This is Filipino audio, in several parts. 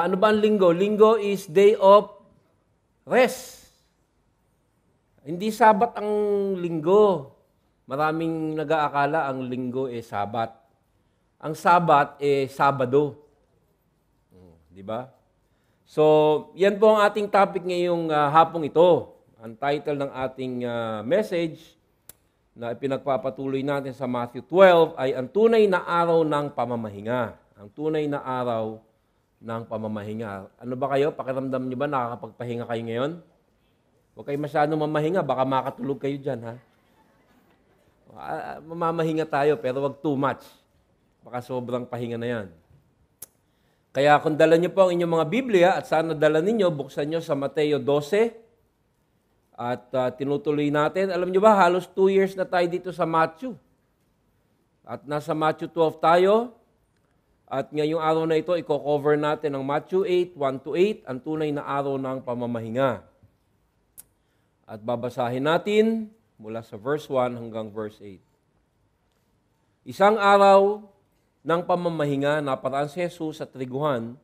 Uh, ano ba ang linggo? Linggo is day of rest. Hindi sabat ang linggo. Maraming nag-aakala ang linggo ay sabat. Ang sabat ay sabado. Hmm, di ba? So, yan po ang ating topic ngayong uh, hapong ito. Ang title ng ating uh, message na pinagpapatuloy natin sa Matthew 12 ay ang tunay na araw ng pamamahinga. Ang tunay na araw ng pamamahinga. Ano ba kayo? Pakiramdam niyo ba nakakapagpahinga kayo ngayon? Huwag kayo masyadong mamahinga, baka makatulog kayo dyan, ha? Ah, mamamahinga tayo, pero wag too much. Baka sobrang pahinga na yan. Kaya kung dala niyo po ang inyong mga Biblia at sana dala ninyo, buksan niyo sa Mateo 12 at uh, tinutuloy natin. Alam niyo ba, halos 2 years na tayo dito sa Matthew. At nasa Matthew 12 tayo, at ngayong araw na ito, i-cover natin ang Matthew 8, 1 8, ang tunay na araw ng pamamahinga. At babasahin natin mula sa verse 1 hanggang verse 8. Isang araw ng pamamahinga, naparaan si Jesus sa triguhan,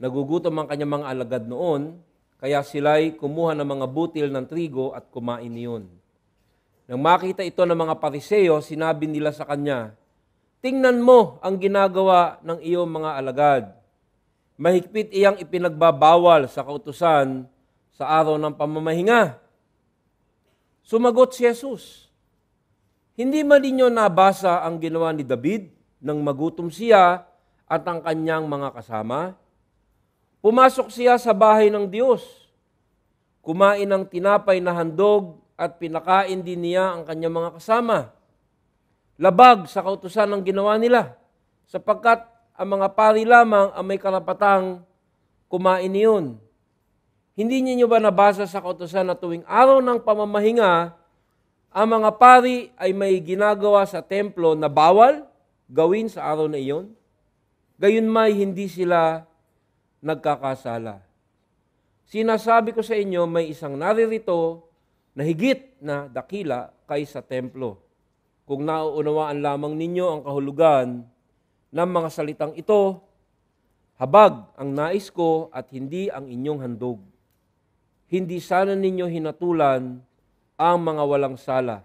nagugutom ang kanyang mga alagad noon, kaya sila'y kumuha ng mga butil ng trigo at kumain niyon. Nang makita ito ng mga pariseo, sinabi nila sa kanya, Tingnan mo ang ginagawa ng iyong mga alagad. Mahigpit iyang ipinagbabawal sa kautusan sa araw ng pamamahinga. Sumagot si Jesus, Hindi man ninyo nabasa ang ginawa ni David nang magutom siya at ang kanyang mga kasama? Pumasok siya sa bahay ng Diyos. Kumain ng tinapay na handog at pinakain din niya ang kanyang mga kasama labag sa kautusan ng ginawa nila sapagkat ang mga pari lamang ang may karapatang kumain niyon. Hindi niyo ba nabasa sa kautusan na tuwing araw ng pamamahinga, ang mga pari ay may ginagawa sa templo na bawal gawin sa araw na iyon? Gayon may hindi sila nagkakasala. Sinasabi ko sa inyo, may isang naririto na higit na dakila kaysa templo kung nauunawaan lamang ninyo ang kahulugan ng mga salitang ito, habag ang nais ko at hindi ang inyong handog. Hindi sana ninyo hinatulan ang mga walang sala.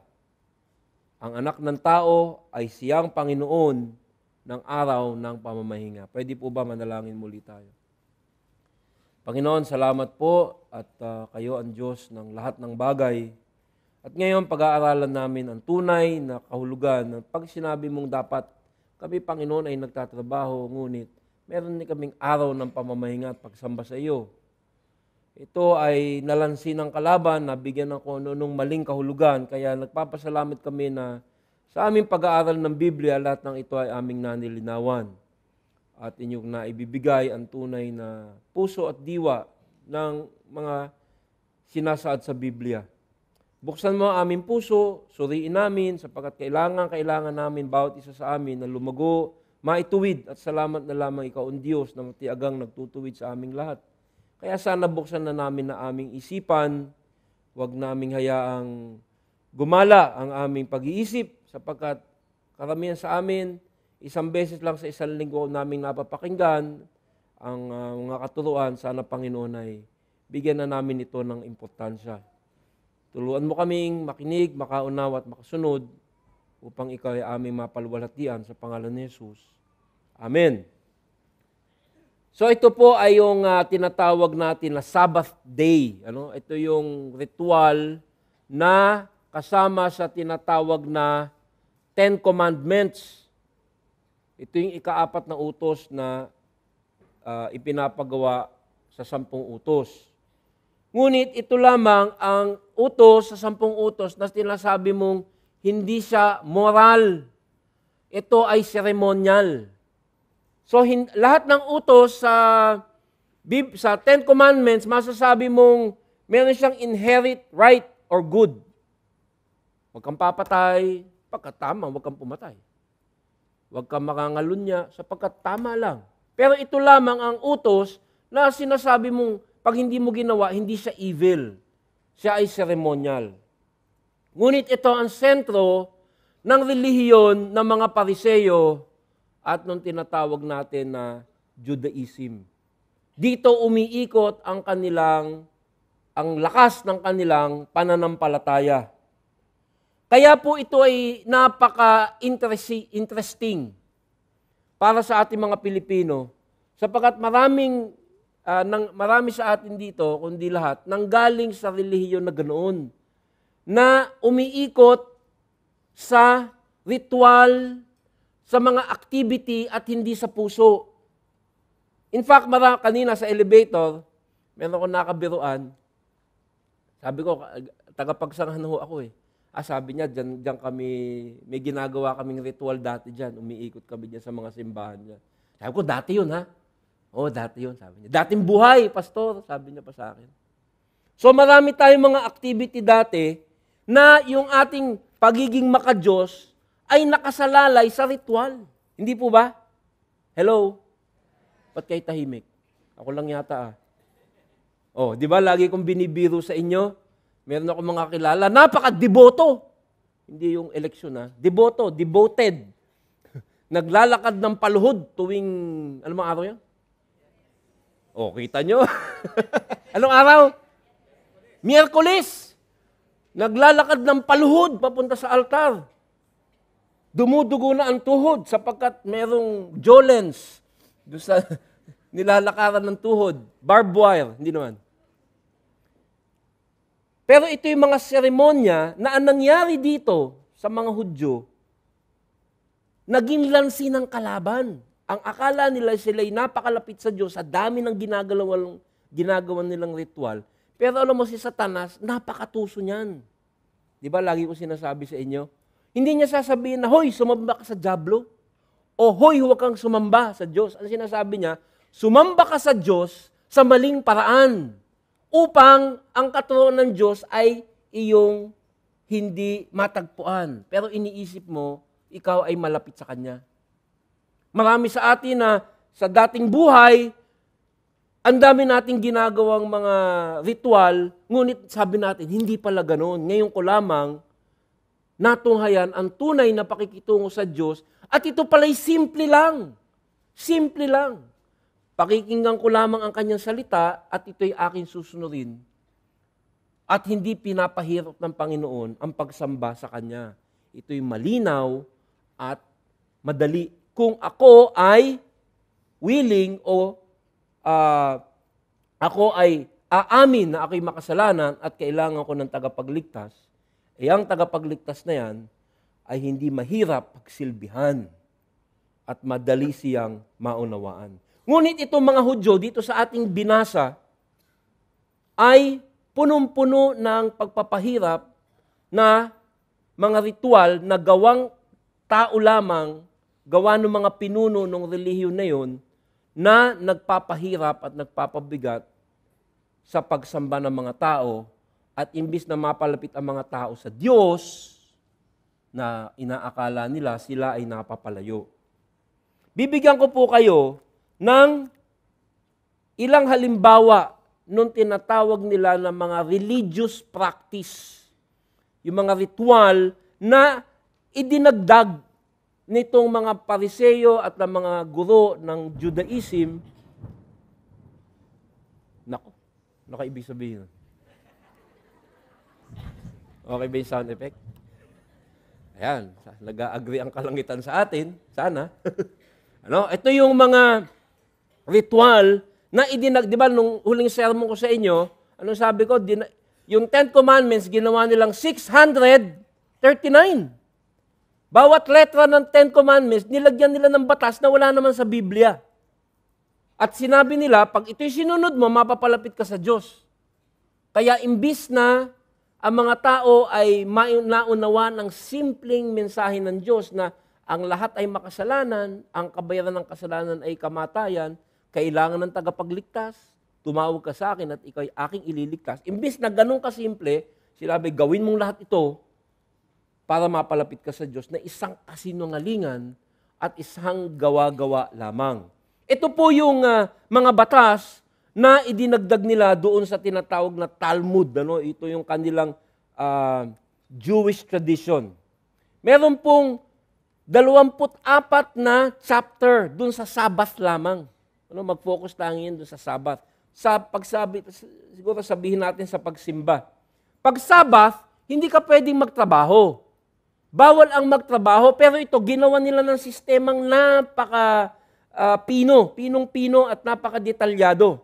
Ang anak ng tao ay siyang Panginoon ng araw ng pamamahinga. Pwede po ba manalangin muli tayo? Panginoon, salamat po at uh, kayo ang Diyos ng lahat ng bagay at ngayon, pag-aaralan namin ang tunay na kahulugan ng pag sinabi mong dapat kami, Panginoon, ay nagtatrabaho, ngunit meron din kaming araw ng pamamahinga at pagsamba sa iyo. Ito ay nalansin ng kalaban, nabigyan ng kung anong maling kahulugan, kaya nagpapasalamat kami na sa aming pag-aaral ng Biblia, lahat ng ito ay aming nanilinawan. At inyong naibibigay ang tunay na puso at diwa ng mga sinasaad sa Biblia. Buksan mo ang aming puso, suriin namin, sapagkat kailangan, kailangan namin bawat isa sa amin na lumago, maituwid at salamat na lamang ikaw ang Diyos na matiagang nagtutuwid sa aming lahat. Kaya sana buksan na namin na aming isipan, huwag naming hayaang gumala ang aming pag-iisip sapagkat karamihan sa amin, isang beses lang sa isang linggo namin napapakinggan ang uh, mga katuruan. Sana Panginoon ay bigyan na namin ito ng importansya. Tuluan mo kaming makinig, makaunawa at makasunod upang ikaw ay aming mapalwalhatian sa pangalan ni Jesus. Amen. So ito po ay yung uh, tinatawag natin na Sabbath day, ano? Ito yung ritual na kasama sa tinatawag na Ten Commandments. Ito yung ikaapat na utos na uh, ipinapagawa sa sampung utos. Ngunit ito lamang ang utos sa sampung utos na sinasabi mong hindi siya moral. Ito ay ceremonial. So hin- lahat ng utos sa sa Ten Commandments, masasabi mong meron siyang inherit right or good. Huwag kang papatay, pagkatama, huwag kang pumatay. Huwag kang makangalunya, sapagkat tama lang. Pero ito lamang ang utos na sinasabi mong pag hindi mo ginawa, hindi siya evil. Siya ay ceremonial. Ngunit ito ang sentro ng relihiyon ng mga pariseyo at nung tinatawag natin na Judaism. Dito umiikot ang kanilang, ang lakas ng kanilang pananampalataya. Kaya po ito ay napaka-interesting para sa ating mga Pilipino sapagkat maraming uh, ah, ng, marami sa atin dito, kundi lahat, nanggaling sa relihiyon na ganoon, na umiikot sa ritual, sa mga activity at hindi sa puso. In fact, mara, kanina sa elevator, meron akong nakabiruan. Sabi ko, tagapagsanghan ho ako eh. Ah, sabi niya, dyan, dyan kami, may ginagawa kaming ritual dati dyan. Umiikot kami dyan sa mga simbahan dyan. Sabi ko, dati yun ha. Oh, dati yun, sabi niya. Dating buhay, pastor, sabi niya pa sa akin. So marami tayong mga activity dati na yung ating pagiging makadiyos ay nakasalalay sa ritual. Hindi po ba? Hello? Ba't kayo tahimik? Ako lang yata ah. Oh, di ba lagi kong binibiro sa inyo? Meron ako mga kilala, napaka-deboto. Hindi yung eleksyon ah. Deboto, devoted. Naglalakad ng paluhod tuwing, ano mga araw yan? Oh, kita nyo? Anong araw? Miyerkules. Naglalakad ng paluhod papunta sa altar. Dumudugo na ang tuhod sapagkat merong jolens doon sa nilalakaran ng tuhod. Barbed wire, hindi naman. Pero ito yung mga seremonya na ang nangyari dito sa mga Hudyo, naging lansi ng kalaban ang akala nila sila ay napakalapit sa Diyos sa dami ng ginagawa, ginagawa nilang ritual. Pero alam mo si Satanas, napakatuso niyan. Di ba lagi ko sinasabi sa inyo? Hindi niya sasabihin na, hoy, sumamba ka sa Diablo. O hoy, huwag kang sumamba sa Diyos. Ang sinasabi niya, sumamba ka sa Diyos sa maling paraan upang ang katotohanan ng Diyos ay iyong hindi matagpuan. Pero iniisip mo, ikaw ay malapit sa Kanya. Marami sa atin na sa dating buhay, ang dami nating ginagawang mga ritual, ngunit sabi natin, hindi pala ganoon. Ngayon ko lamang, natunghayan ang tunay na pakikitungo sa Diyos at ito pala'y simple lang. Simple lang. Pakikinggan ko lamang ang kanyang salita at ito'y aking susunurin. At hindi pinapahirap ng Panginoon ang pagsamba sa Kanya. Ito'y malinaw at madali kung ako ay willing o uh, ako ay aamin na ako'y makasalanan at kailangan ko ng tagapagligtas, eh ang tagapagligtas na yan ay hindi mahirap pagsilbihan at madali siyang maunawaan. Ngunit itong mga Hudyo dito sa ating binasa ay punong-puno ng pagpapahirap na mga ritual na gawang tao lamang gawa ng mga pinuno ng relihiyon na yon na nagpapahirap at nagpapabigat sa pagsamba ng mga tao at imbis na mapalapit ang mga tao sa Diyos na inaakala nila sila ay napapalayo. Bibigyan ko po kayo ng ilang halimbawa nung tinatawag nila ng mga religious practice, yung mga ritual na idinagdag nitong mga pariseyo at ng mga guro ng Judaism, nako, nako ibig sabihin. Okay ba yung sound effect? Ayan, nag-agree ang kalangitan sa atin, sana. ano? Ito yung mga ritual na idinag, di ba, nung huling sermon ko sa inyo, ano sabi ko, din, yung Ten Commandments, ginawa nilang 639. Bawat letra ng Ten Commandments, nilagyan nila ng batas na wala naman sa Biblia. At sinabi nila, pag ito'y sinunod mo, mapapalapit ka sa Diyos. Kaya imbis na ang mga tao ay naunawa ng simpleng mensahe ng Diyos na ang lahat ay makasalanan, ang kabayaran ng kasalanan ay kamatayan, kailangan ng tagapagligtas, tumawag ka sa akin at ikaw ay aking ililigtas. Imbis na ganun kasimple, sinabi, gawin mong lahat ito, para mapalapit ka sa Diyos na isang kasinungalingan at isang gawa-gawa lamang. Ito po yung uh, mga batas na idinagdag nila doon sa tinatawag na Talmud. Ano? Ito yung kanilang uh, Jewish tradition. Meron pong 24 na chapter doon sa Sabbath lamang. Ano, mag-focus lang yun doon sa Sabbath. Sa pagsabi, siguro sabihin natin sa pagsimba. Pag Sabbath, hindi ka pwedeng magtrabaho bawal ang magtrabaho, pero ito, ginawa nila ng sistemang napaka uh, pino, pinong-pino at napaka-detalyado.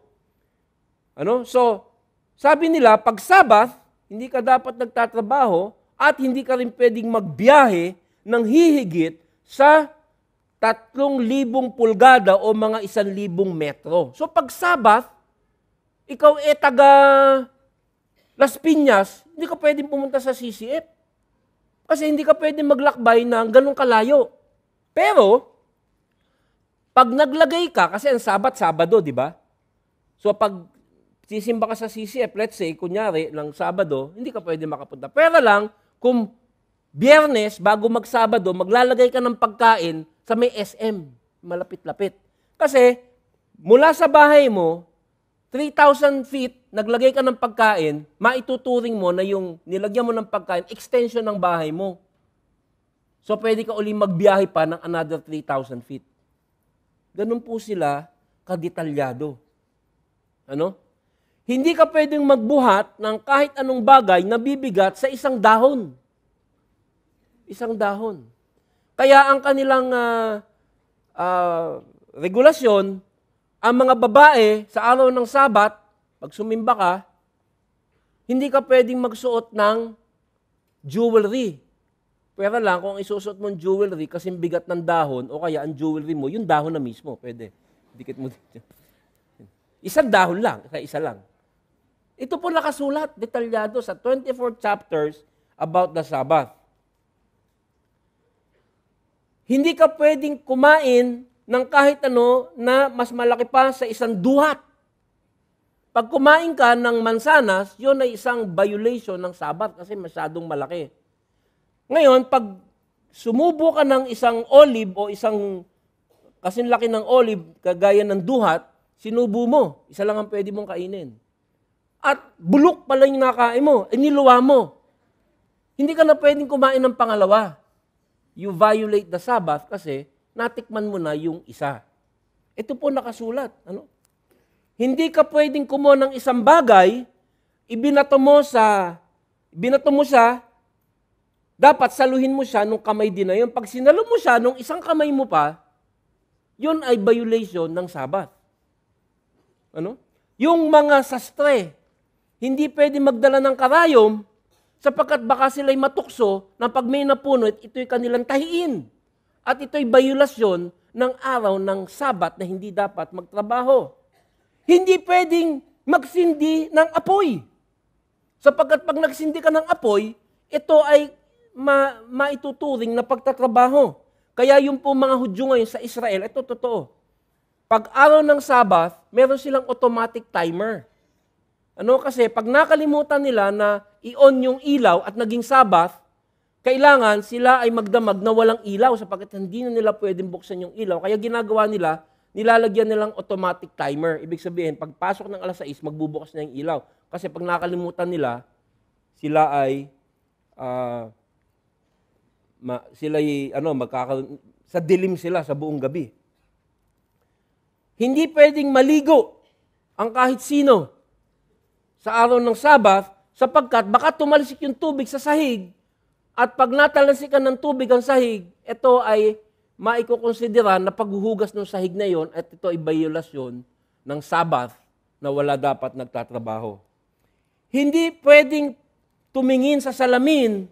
Ano? So, sabi nila, pag Sabbath, hindi ka dapat nagtatrabaho at hindi ka rin pwedeng magbiyahe ng hihigit sa 3,000 pulgada o mga 1,000 metro. So pag Sabbath, ikaw e taga Las Piñas, hindi ka pwedeng pumunta sa CCF. Kasi hindi ka pwede maglakbay ng ganong kalayo. Pero, pag naglagay ka, kasi ang sabat, Sabado, di ba? So pag sisimba ka sa CCF, let's say, kunyari, ng Sabado, hindi ka pwede makapunta. Pero lang, kung biyernes, bago magsabado, maglalagay ka ng pagkain sa may SM, malapit-lapit. Kasi, mula sa bahay mo, 3,000 feet, naglagay ka ng pagkain, maituturing mo na yung nilagyan mo ng pagkain, extension ng bahay mo. So pwede ka uli magbiyahe pa ng another 3,000 feet. Ganun po sila kadetalyado. Ano? Hindi ka pwedeng magbuhat ng kahit anong bagay na bibigat sa isang dahon. Isang dahon. Kaya ang kanilang uh, uh, regulasyon, ang mga babae sa araw ng Sabat, pag sumimba ka, hindi ka pwedeng magsuot ng jewelry. Pwede lang kung isusuot mong jewelry kasi bigat ng dahon o kaya ang jewelry mo, yung dahon na mismo, pwede. Dikit mo dito. Isang dahon lang, kaya isa lang. Ito po nakasulat, detalyado sa 24 chapters about the Sabbath. Hindi ka pwedeng kumain ng kahit ano na mas malaki pa sa isang duhat. Pag kumain ka ng mansanas, yon ay isang violation ng sabat kasi masyadong malaki. Ngayon, pag sumubo ka ng isang olive o isang kasing laki ng olive, kagaya ng duhat, sinubo mo. Isa lang ang pwede mong kainin. At bulok pala yung nakain mo, iniluwa eh, mo. Hindi ka na pwedeng kumain ng pangalawa. You violate the Sabbath kasi natikman mo na yung isa. Ito po nakasulat. Ano? Hindi ka pwedeng kumuha ng isang bagay, ibinato mo sa, ibinato mo siya, dapat saluhin mo siya nung kamay din na yun. Pag sinalo mo siya nung isang kamay mo pa, yun ay violation ng Sabat. Ano? Yung mga sastre, hindi pwede magdala ng karayom sapagkat baka sila'y matukso na pag may napunot, ito'y kanilang tahiin. At ito'y bayulasyon ng araw ng Sabat na hindi dapat magtrabaho. Hindi pwedeng magsindi ng apoy. Sapagkat pag nagsindi ka ng apoy, ito ay ma, maituturing na pagtatrabaho. Kaya yung po mga Hudyo ngayon sa Israel, ito totoo. Pag araw ng Sabbath, meron silang automatic timer. Ano kasi, pag nakalimutan nila na i-on yung ilaw at naging Sabbath, kailangan sila ay magdamag na walang ilaw sapagkat hindi na nila pwedeng buksan yung ilaw. Kaya ginagawa nila, nilalagyan nilang automatic timer. Ibig sabihin, pagpasok ng alas 6, magbubukas na yung ilaw. Kasi pag nakalimutan nila, sila ay uh, ma, sila ay ano magkaka sa dilim sila sa buong gabi. Hindi pwedeng maligo ang kahit sino sa araw ng Sabbath sapagkat baka tumalsik yung tubig sa sahig at pag natalasikan ng tubig ang sahig, ito ay maikukonsidera na paghuhugas ng sahig na yon at ito ay violation ng Sabbath na wala dapat nagtatrabaho. Hindi pwedeng tumingin sa salamin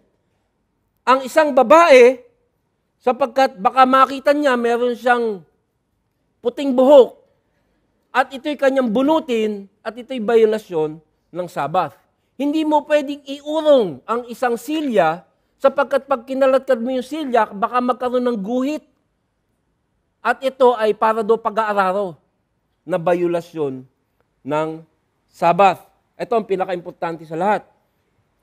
ang isang babae sapagkat baka makita niya meron siyang puting buhok at ito'y kanyang bunutin at ito'y bayolasyon ng Sabbath. Hindi mo pwedeng iurong ang isang silya Sapagkat pag kinalatad mo yung silyak, baka magkaroon ng guhit. At ito ay para do pag-aararo na bayulasyon ng Sabbath. Ito ang pinaka-importante sa lahat.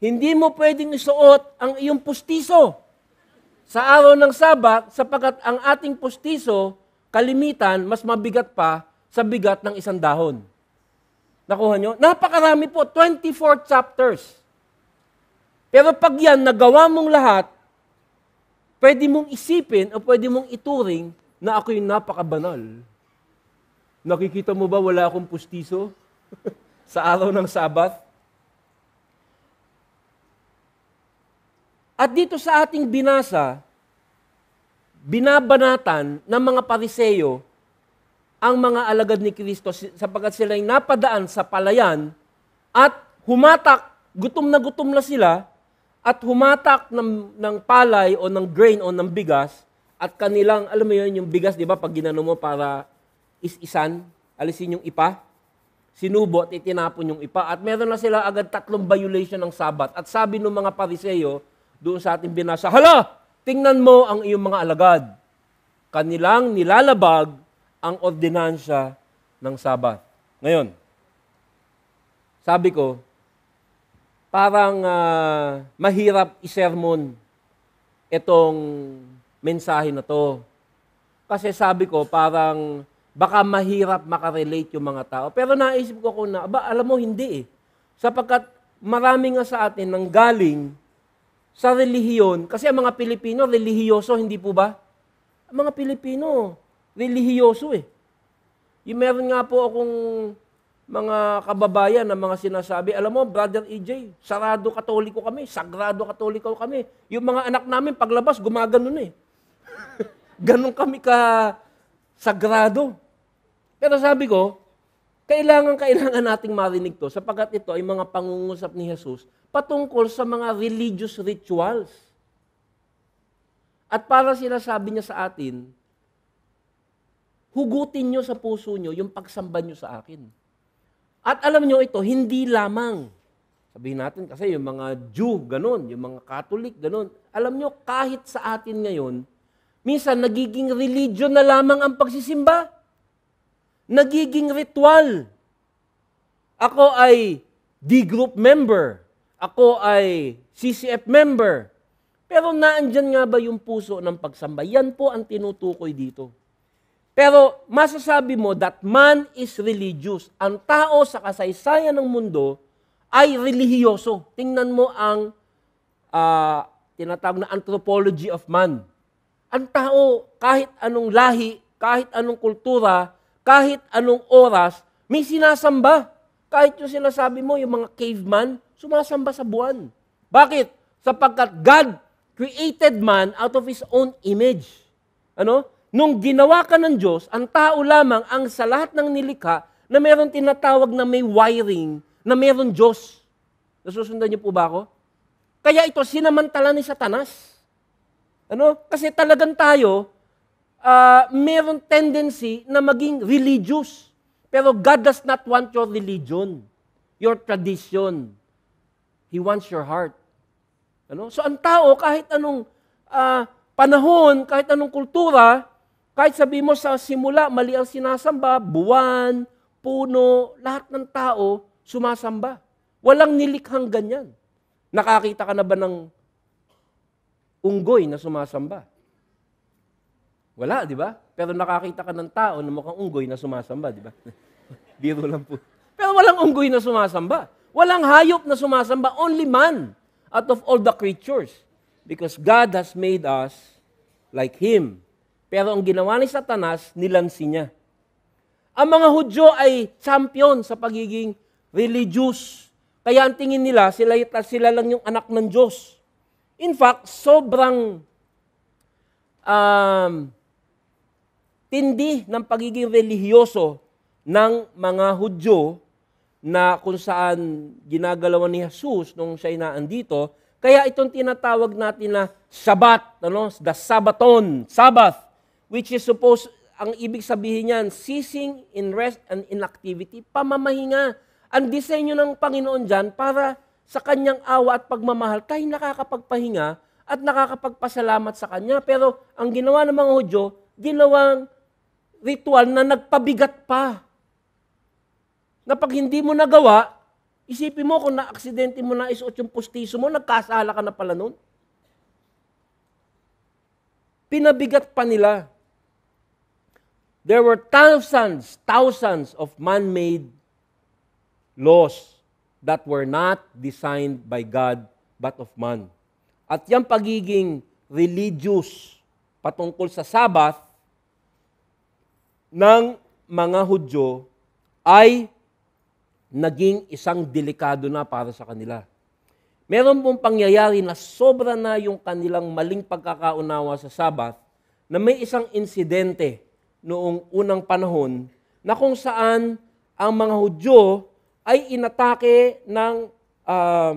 Hindi mo pwedeng isuot ang iyong pustiso sa araw ng Sabbath sapagkat ang ating pustiso, kalimitan, mas mabigat pa sa bigat ng isang dahon. Nakuha nyo? Napakarami po, 24 chapters. Pero pag yan, nagawa mong lahat, pwede mong isipin o pwede mong ituring na ako yung napakabanal. Nakikita mo ba wala akong pustiso sa araw ng Sabat? At dito sa ating binasa, binabanatan ng mga pariseyo ang mga alagad ni Kristo sapagkat sila'y napadaan sa palayan at humatak, gutom na gutom na sila, at humatak ng, ng palay o ng grain o ng bigas at kanilang, alam mo yun, yung bigas, di ba, pag ginano mo para is-isan, alisin yung ipa, sinubo at itinapon yung ipa. At meron na sila agad tatlong violation ng sabat. At sabi ng mga pariseyo, doon sa ating binasa, Hala! Tingnan mo ang iyong mga alagad. Kanilang nilalabag ang ordinansya ng sabat. Ngayon, sabi ko, parang uh, mahirap isermon itong mensahe na to. Kasi sabi ko, parang baka mahirap makarelate yung mga tao. Pero naisip ko kung na, aba, alam mo, hindi eh. Sapagkat marami nga sa atin nang galing sa relihiyon, kasi ang mga Pilipino, relihiyoso, hindi po ba? Ang mga Pilipino, relihiyoso eh. Yung meron nga po akong mga kababayan na mga sinasabi, alam mo, Brother EJ, sarado katoliko kami, sagrado katoliko kami. Yung mga anak namin, paglabas, gumaganon eh. Ganon kami ka sagrado. Pero sabi ko, kailangan, kailangan nating marinig to sapagkat ito ay mga pangungusap ni Jesus patungkol sa mga religious rituals. At para sinasabi niya sa atin, hugutin niyo sa puso niyo yung pagsamba niyo sa akin. At alam nyo ito, hindi lamang. Sabihin natin kasi yung mga Jew, ganun, yung mga Catholic, ganun. Alam nyo, kahit sa atin ngayon, minsan nagiging religion na lamang ang pagsisimba. Nagiging ritual. Ako ay D-group member. Ako ay CCF member. Pero naandyan nga ba yung puso ng pagsamba? Yan po ang tinutukoy dito. Pero masasabi mo that man is religious. Ang tao sa kasaysayan ng mundo ay relihiyoso. Tingnan mo ang uh, tinatawag na anthropology of man. Ang tao, kahit anong lahi, kahit anong kultura, kahit anong oras, may sinasamba. Kahit yung sinasabi mo, yung mga caveman, sumasamba sa buwan. Bakit? Sapagkat God created man out of His own image. Ano? nung ginawa ka ng Diyos, ang tao lamang ang sa lahat ng nilikha na meron tinatawag na may wiring, na meron Diyos. Nasusundan niyo po ba ako? Kaya ito sinamantala ni Satanas. Ano? Kasi talagang tayo, uh, ah, meron tendency na maging religious. Pero God does not want your religion, your tradition. He wants your heart. Ano? So ang tao, kahit anong uh, panahon, kahit anong kultura, kahit sabi mo sa simula, mali ang sinasamba, buwan, puno, lahat ng tao sumasamba. Walang nilikhang ganyan. Nakakita ka na ba ng unggoy na sumasamba? Wala, di ba? Pero nakakita ka ng tao na mukhang unggoy na sumasamba, di ba? Biro lang po. Pero walang unggoy na sumasamba. Walang hayop na sumasamba. Only man out of all the creatures. Because God has made us like Him. Pero ang ginawa ni Satanas, nilansi niya. Ang mga Hudyo ay champion sa pagiging religious. Kaya ang tingin nila, sila, sila lang yung anak ng Diyos. In fact, sobrang um, tindi ng pagiging relihiyoso ng mga Hudyo na kung saan ginagalawan ni Jesus nung siya inaan dito, kaya itong tinatawag natin na Shabbat, ano? the Sabaton, Sabbath which is supposed, ang ibig sabihin niyan, ceasing in rest and inactivity, pamamahinga. Ang disenyo ng Panginoon dyan para sa kanyang awa at pagmamahal, tayo nakakapagpahinga at nakakapagpasalamat sa kanya. Pero ang ginawa ng mga Hudyo, ginawang ritual na nagpabigat pa. Na pag hindi mo nagawa, isipin mo kung na-aksidente mo na isuot yung pustiso mo, nagkasala ka na pala noon. Pinabigat pa nila there were thousands, thousands of man-made laws that were not designed by God but of man. At yung pagiging religious patungkol sa Sabbath ng mga Hudyo ay naging isang delikado na para sa kanila. Meron pong pangyayari na sobra na yung kanilang maling pagkakaunawa sa Sabbath na may isang insidente noong unang panahon na kung saan ang mga Hudyo ay inatake ng uh,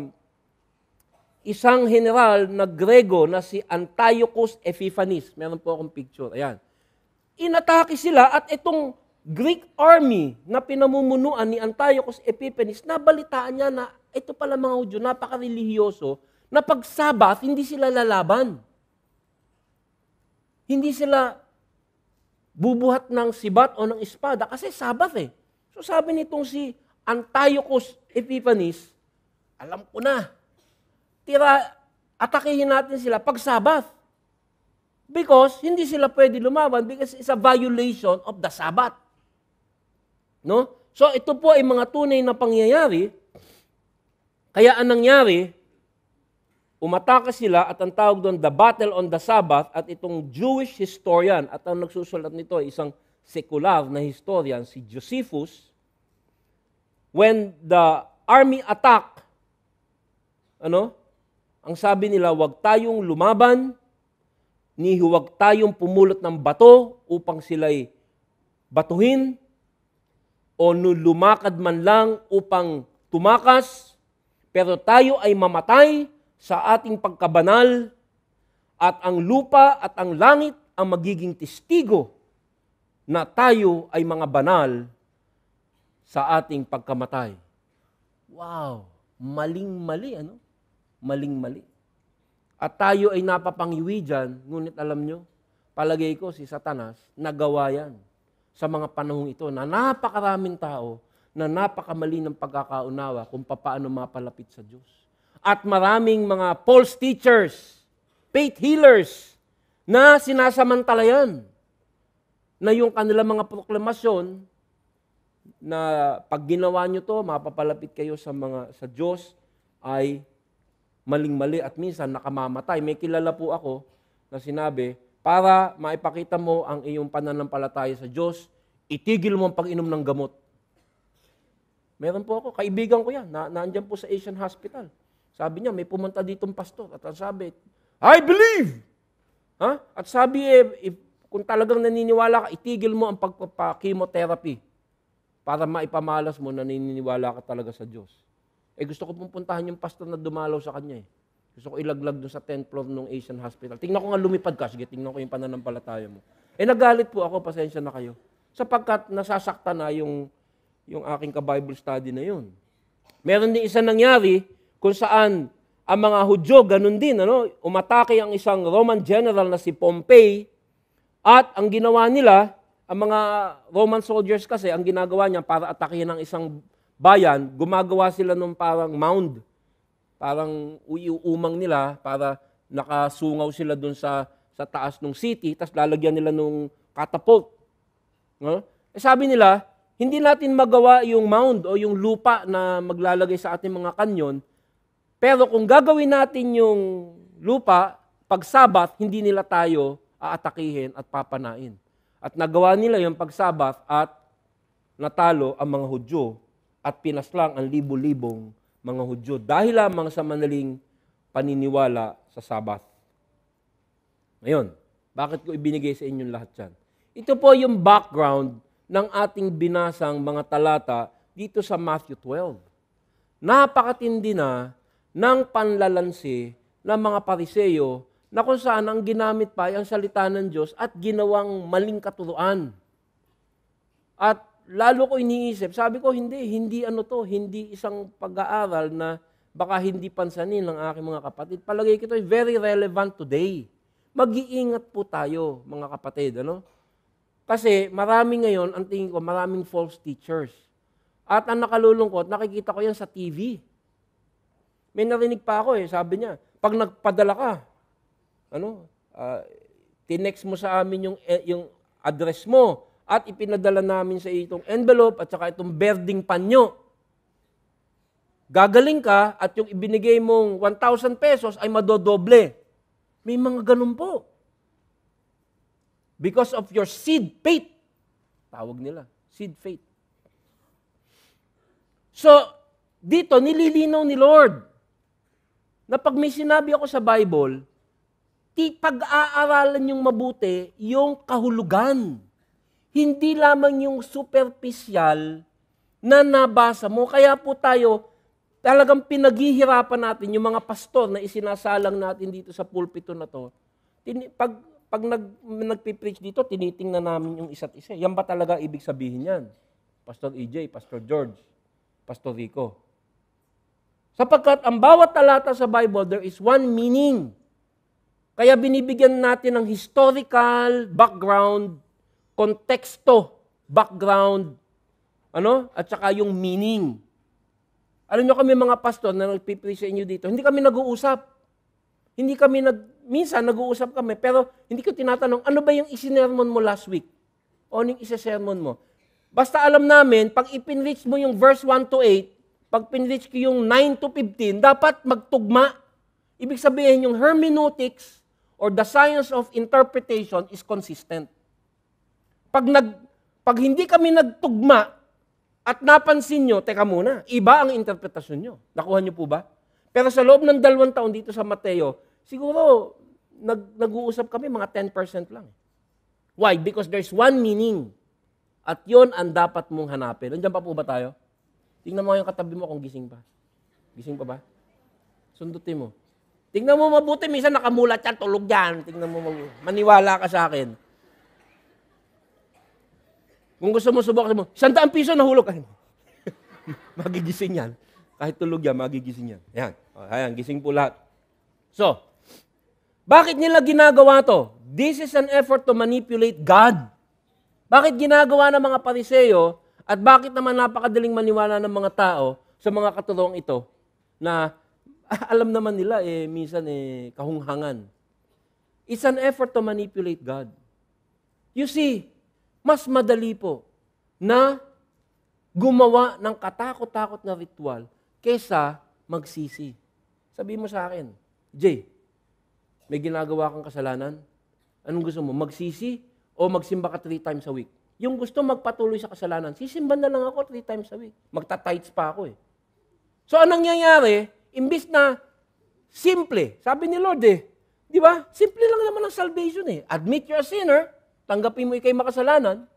isang general na Grego na si Antiochus Epiphanes. Meron po akong picture. Ayan. Inatake sila at itong Greek army na pinamumunuan ni Antiochus Epiphanes, nabalitaan niya na ito pala mga Hudyo, napaka-religyoso, na pag Sabbath, hindi sila lalaban. Hindi sila bubuhat ng sibat o ng espada kasi Sabat eh. So sabi nitong si Antiochus Epiphanes, alam ko na, tira, atakihin natin sila pag Sabat. Because hindi sila pwede lumaban because it's a violation of the Sabbath. No? So ito po ay mga tunay na pangyayari. Kaya ang nangyari, Umatake sila at ang tawag doon, The Battle on the Sabbath, at itong Jewish historian, at ang nagsusulat nito ay isang secular na historian, si Josephus, when the army attack, ano, ang sabi nila, huwag tayong lumaban, ni huwag tayong pumulot ng bato upang sila'y batuhin, o lumakad man lang upang tumakas, pero tayo ay mamatay sa ating pagkabanal at ang lupa at ang langit ang magiging testigo na tayo ay mga banal sa ating pagkamatay. Wow, maling-mali ano? Maling-mali. At tayo ay napapangiwi dyan, ngunit alam nyo, palagay ko si Satanas, nagawa yan sa mga panahong ito na napakaraming tao na napakamali ng pagkakaunawa kung paano mapalapit sa Diyos at maraming mga false teachers, faith healers na sinasamantalayan na yung kanilang mga proklamasyon na pag ginawa nyo to, mapapalapit kayo sa mga sa Diyos ay maling-mali at minsan nakamamatay. May kilala po ako na sinabi, para maipakita mo ang iyong pananampalataya sa Diyos, itigil mo ang pag-inom ng gamot. Meron po ako, kaibigan ko yan, na, naandyan po sa Asian Hospital. Sabi niya, may pumunta ditong pastor. At ang sabi, I believe! Ha? At sabi, eh, if, kung talagang naniniwala ka, itigil mo ang pagpapa-chemotherapy para maipamalas mo naniniwala ka talaga sa Diyos. Eh gusto ko pumuntahan yung pastor na dumalaw sa kanya eh. Gusto ko ilaglag doon sa 10th floor ng Asian Hospital. Tingnan ko nga lumipad ka. Sige, tingnan ko yung pananampalataya mo. Eh nagalit po ako, pasensya na kayo. Sapagkat nasasakta na yung, yung aking ka-Bible study na yun. Meron din isang nangyari, kung saan ang mga Hudyo, ganun din, ano, umatake ang isang Roman general na si Pompey at ang ginawa nila, ang mga Roman soldiers kasi, ang ginagawa niya para atakihin ang isang bayan, gumagawa sila ng parang mound, parang uiuumang nila para nakasungaw sila doon sa, sa taas ng city, tapos lalagyan nila ng catapult. No? Eh, sabi nila, hindi natin magawa yung mound o yung lupa na maglalagay sa ating mga kanyon pero kung gagawin natin yung lupa, pag Sabat, hindi nila tayo aatakihin at papanain. At nagawa nila yung pag Sabat at natalo ang mga Hudyo at pinaslang ang libo-libong mga Hudyo dahil lamang sa manaling paniniwala sa Sabbath. Ngayon, bakit ko ibinigay sa inyong lahat yan? Ito po yung background ng ating binasang mga talata dito sa Matthew 12. Napakatindi na ng panlalansi ng mga pariseyo na kung saan ang ginamit pa ay ang salita ng Diyos at ginawang maling katuruan. At lalo ko iniisip, sabi ko, hindi, hindi ano to, hindi isang pag-aaral na baka hindi pansanin ng aking mga kapatid. Palagay ko ito very relevant today. Mag-iingat po tayo, mga kapatid. Ano? Kasi marami ngayon, ang tingin ko, maraming false teachers. At ang nakalulungkot, nakikita ko yan sa TV may narinig pa ako eh, sabi niya, pag nagpadala ka, ano, uh, tinext mo sa amin yung, eh, yung address mo at ipinadala namin sa itong envelope at saka itong berding panyo. Gagaling ka at yung ibinigay mong 1,000 pesos ay madodoble. May mga ganun po. Because of your seed faith. Tawag nila, seed faith. So, dito nililinaw ni Lord na pag may sinabi ako sa Bible, ti pag-aaralan yung mabuti yung kahulugan. Hindi lamang yung superficial na nabasa mo. Kaya po tayo, talagang pinaghihirapan natin yung mga pastor na isinasalang natin dito sa pulpito na to. pag pag nag, nagpipreach dito, tinitingnan namin yung isa't isa. Yan ba talaga ibig sabihin yan? Pastor EJ, Pastor George, Pastor Rico. Sapagkat ang bawat talata sa Bible, there is one meaning. Kaya binibigyan natin ng historical background, konteksto, background, ano, at saka yung meaning. Alam nyo kami mga pastor na nagpipreach sa inyo dito, hindi kami nag-uusap. Hindi kami nag, minsan nag-uusap kami, pero hindi ko tinatanong, ano ba yung isinermon mo last week? O anong isa-sermon mo? Basta alam namin, pag ipinreach mo yung verse 1 to 8, pag pinreach ko yung 9 to 15, dapat magtugma. Ibig sabihin, yung hermeneutics or the science of interpretation is consistent. Pag, nag, pag hindi kami nagtugma at napansin nyo, teka muna, iba ang interpretasyon nyo. Nakuha nyo po ba? Pero sa loob ng dalawang taon dito sa Mateo, siguro nag, nag-uusap kami mga 10% lang. Why? Because there's one meaning. At yon ang dapat mong hanapin. Nandiyan pa po ba tayo? Tingnan mo yung katabi mo kung gising pa. Gising pa ba? Sundutin mo. Tingnan mo mabuti, minsan nakamulat yan, tulog yan. Tingnan mo mabuti. Maniwala ka sa akin. Kung gusto mo subukan mo, isang piso nahulog. ka. magigising yan. Kahit tulog yan, magigising yan. Yan. Oh, ayan, gising po lahat. So, bakit nila ginagawa to? This is an effort to manipulate God. Bakit ginagawa ng mga pariseyo at bakit naman napakadaling maniwala ng mga tao sa mga katuloang ito na alam naman nila eh minsan eh kahunghangan. It's an effort to manipulate God. You see, mas madali po na gumawa ng katakot-takot na ritual kesa magsisi. Sabi mo sa akin, Jay, may ginagawa kang kasalanan? Anong gusto mo, magsisi o magsimba ka three times a week? Yung gusto magpatuloy sa kasalanan, sisimba na lang ako three times a week. Magta-tights pa ako eh. So anong nangyayari? Imbis na simple, sabi ni Lord eh, di ba? Simple lang naman ang salvation eh. Admit you're a sinner, tanggapin mo ikay makasalanan,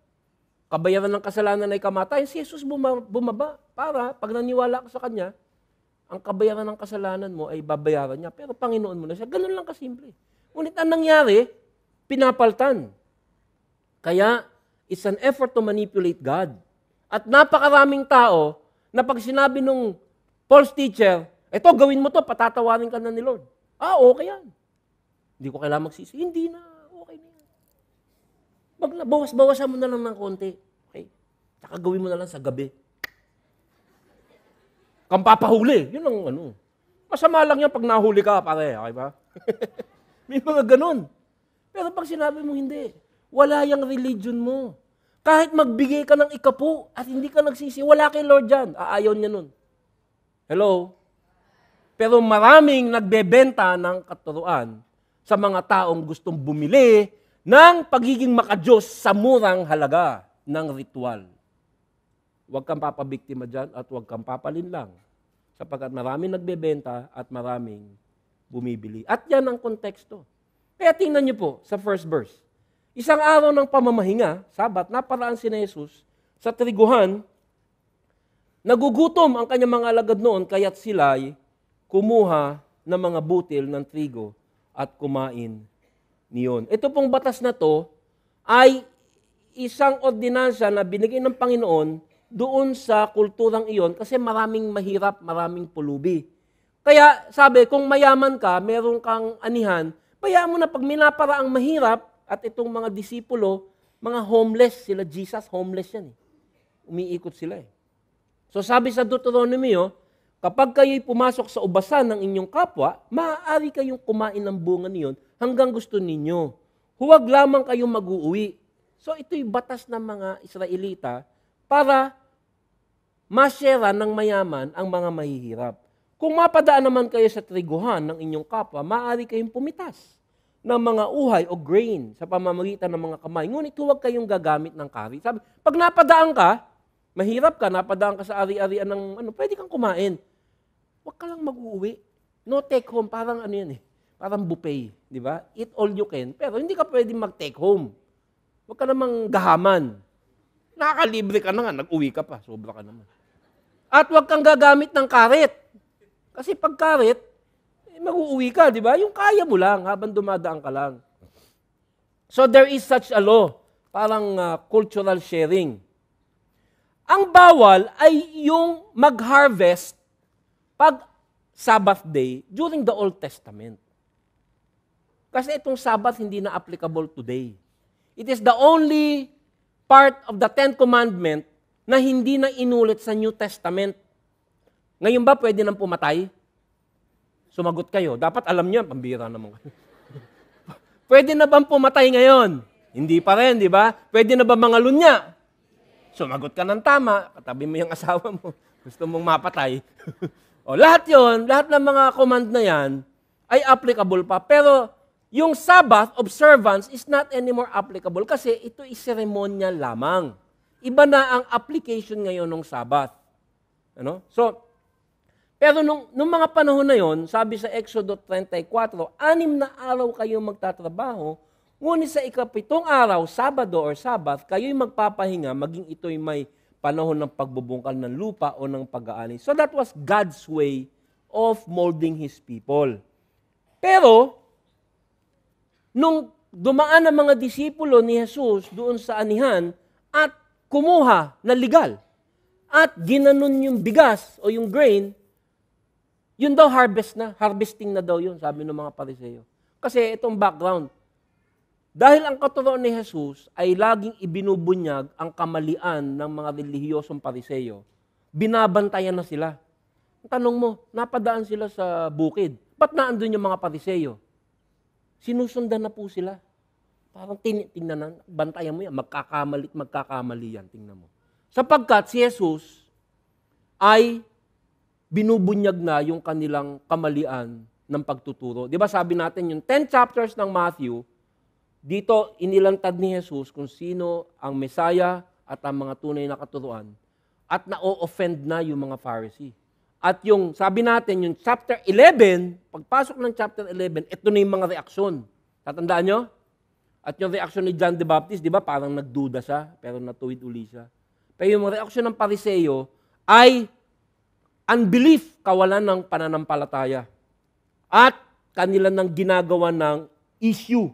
kabayaran ng kasalanan ay kamatayan, si Jesus bumaba para pag naniwala ka sa Kanya, ang kabayaran ng kasalanan mo ay babayaran niya, pero Panginoon mo na siya. Ganun lang kasimple. Ngunit ang nangyari, pinapaltan. Kaya, It's an effort to manipulate God. At napakaraming tao na pag sinabi nung false teacher, eto gawin mo to, patatawarin ka na ni Lord. Ah, okay yan. Hindi ko kailangan magsisi. Hindi na, okay na yan. Bawas-bawasan mo na lang ng konti. Okay? Saka gawin mo na lang sa gabi. Kang papahuli. Yun ang ano. Masama lang yan pag nahuli ka, pare. Okay ba? May mga ganun. Pero pag sinabi mo hindi, wala yung religion mo. Kahit magbigay ka ng ikapu at hindi ka nagsisi, wala kay Lord dyan. Aayon ah, niya nun. Hello? Pero maraming nagbebenta ng katuruan sa mga taong gustong bumili ng pagiging makajos sa murang halaga ng ritual. Huwag kang papabiktima dyan at huwag kang papalinlang. Sapagkat maraming nagbebenta at maraming bumibili. At yan ang konteksto. Kaya tingnan niyo po sa first verse. Isang araw ng pamamahinga, sabat, naparaan si Jesus sa triguhan, nagugutom ang kanyang mga alagad noon kaya't sila'y kumuha ng mga butil ng trigo at kumain niyon. Ito pong batas na to ay isang ordinansa na binigay ng Panginoon doon sa kulturang iyon kasi maraming mahirap, maraming pulubi. Kaya sabi, kung mayaman ka, meron kang anihan, payaan mo na pag minapara ang mahirap, at itong mga disipulo, mga homeless sila, Jesus homeless yan eh. Umiikot sila eh. So sabi sa Deuteronomy, oh, kapag kayo'y pumasok sa ubasan ng inyong kapwa, maaari kayong kumain ng bunga niyon hanggang gusto ninyo. Huwag lamang kayong mag uwi So ito'y batas ng mga Israelita para masyera ng mayaman ang mga mahihirap. Kung mapadaan naman kayo sa triguhan ng inyong kapwa, maaari kayong pumitas ng mga uhay o grain sa pamamagitan ng mga kamay. Ngunit huwag kayong gagamit ng kari. Sabi, pag napadaan ka, mahirap ka, napadaan ka sa ari-arian ng ano, pwede kang kumain. Huwag ka lang mag-uwi. No take home, parang ano yan eh. Parang buffet, di ba? Eat all you can, pero hindi ka pwede mag-take home. Huwag ka namang gahaman. Nakakalibre ka na nga, nag-uwi ka pa, sobra ka naman. At huwag kang gagamit ng karet. Kasi pag karet, mag-uuwi ka, di ba? Yung kaya mo lang habang dumadaan ka lang. So there is such a law, parang uh, cultural sharing. Ang bawal ay yung mag-harvest pag Sabbath day during the Old Testament. Kasi itong Sabbath hindi na applicable today. It is the only part of the Ten Commandment na hindi na inulit sa New Testament. Ngayon ba pwede nang pumatay? sumagot kayo. Dapat alam niyo, pambira naman kayo. Pwede na bang pumatay ngayon? Hindi pa rin, di ba? Pwede na ba mga lunya? Sumagot ka ng tama, katabi mo yung asawa mo. Gusto mong mapatay. o lahat yon, lahat ng mga command na yan, ay applicable pa. Pero yung Sabbath observance is not anymore applicable kasi ito is seremonya lamang. Iba na ang application ngayon ng Sabbath. Ano? So, pero nung, nung mga panahon na yon, sabi sa Exodo 34, anim na araw kayong magtatrabaho, ngunit sa ikapitong araw, Sabado or Sabbath, kayo'y magpapahinga, maging ito'y may panahon ng pagbubungkal ng lupa o ng pag-aani. So that was God's way of molding His people. Pero, nung dumaan ang mga disipulo ni Jesus doon sa anihan at kumuha na legal at ginanon yung bigas o yung grain, yun daw harvest na, harvesting na daw yun, sabi ng mga pariseyo. Kasi itong background, dahil ang katuruan ni Jesus ay laging ibinubunyag ang kamalian ng mga relihiyosong pariseyo, binabantayan na sila. Tanong mo, napadaan sila sa bukid. Ba't naandun yung mga pariseyo? Sinusundan na po sila. Parang tinitingnan na, bantayan mo yan, magkakamali, magkakamali yan, tingnan mo. Sapagkat si Jesus ay binubunyag na yung kanilang kamalian ng pagtuturo. Di ba sabi natin yung 10 chapters ng Matthew, dito inilantad ni Jesus kung sino ang Messiah at ang mga tunay na katuruan at na-offend na yung mga Pharisee. At yung sabi natin, yung chapter 11, pagpasok ng chapter 11, ito na yung mga reaksyon. Tatandaan nyo? At yung reaksyon ni John the Baptist, di ba parang nagduda siya, pero natuwid uli siya. Pero yung reaksyon ng Pariseo ay Unbelief, kawalan ng pananampalataya. At kanila nang ginagawa ng issue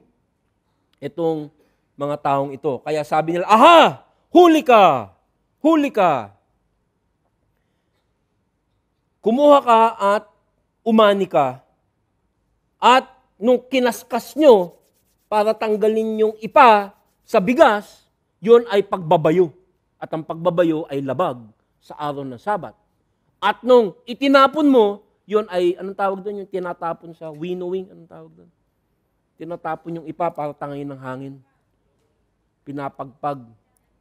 itong mga taong ito. Kaya sabi nila, aha, huli ka, huli ka. Kumuha ka at umani ka. At nung kinaskas nyo para tanggalin yung ipa sa bigas, yun ay pagbabayo. At ang pagbabayo ay labag sa araw ng Sabat. At nung itinapon mo, yon ay, anong tawag doon? Yung tinatapon sa winnowing, anong tawag doon? Tinatapon yung ipa para tangayin ng hangin. Pinapagpag.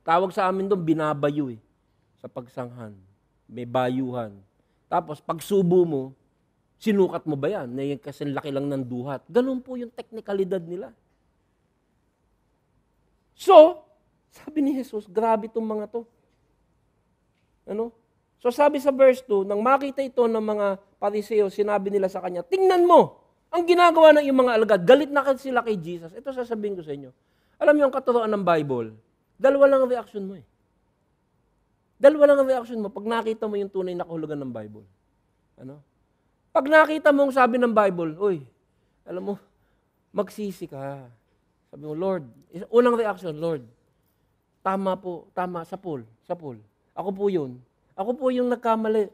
Tawag sa amin doon, binabayo eh. Sa pagsanghan. May bayuhan. Tapos, pagsubo mo, sinukat mo ba yan? Na yung kasi laki lang ng duhat. Ganun po yung teknikalidad nila. So, sabi ni Jesus, grabe itong mga to. Ano? So sabi sa verse 2, nang makita ito ng mga pariseo, sinabi nila sa kanya, tingnan mo, ang ginagawa ng iyong mga alagad, galit na sila kay Jesus. Ito sasabihin ko sa inyo. Alam niyo ang katuroan ng Bible, dalawa lang ang reaction mo eh. Dalawa lang ang reaction mo pag nakita mo yung tunay na kahulugan ng Bible. Ano? Pag nakita mo ang sabi ng Bible, uy, alam mo, magsisi ka. Sabi mo, Lord, unang reaction, Lord, tama po, tama, sa pool, sa pool. Ako po yun. Ako po yung nagkamali.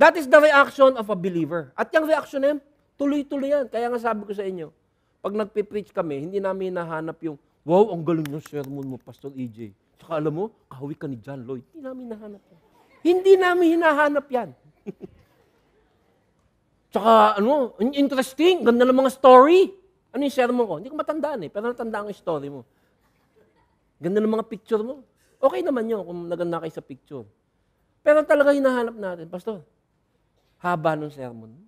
That is the reaction of a believer. At yung reaction na yan, tuloy-tuloy yan. Kaya nga sabi ko sa inyo, pag nagpe-preach kami, hindi namin nahanap yung, wow, ang galing ng sermon mo, Pastor EJ. Saka alam mo, kahawi ka ni John Lloyd. Hindi namin nahanap yan. Hindi namin hinahanap yan. Saka, ano, interesting, ganda ng mga story. Ano yung sermon ko? Hindi ko matandaan eh, pero natandaan ko yung story mo. Ganda ng mga picture mo. Okay naman yun kung naganda kayo sa picture. Pero talaga hinahanap natin, Pastor, haba ng sermon mo,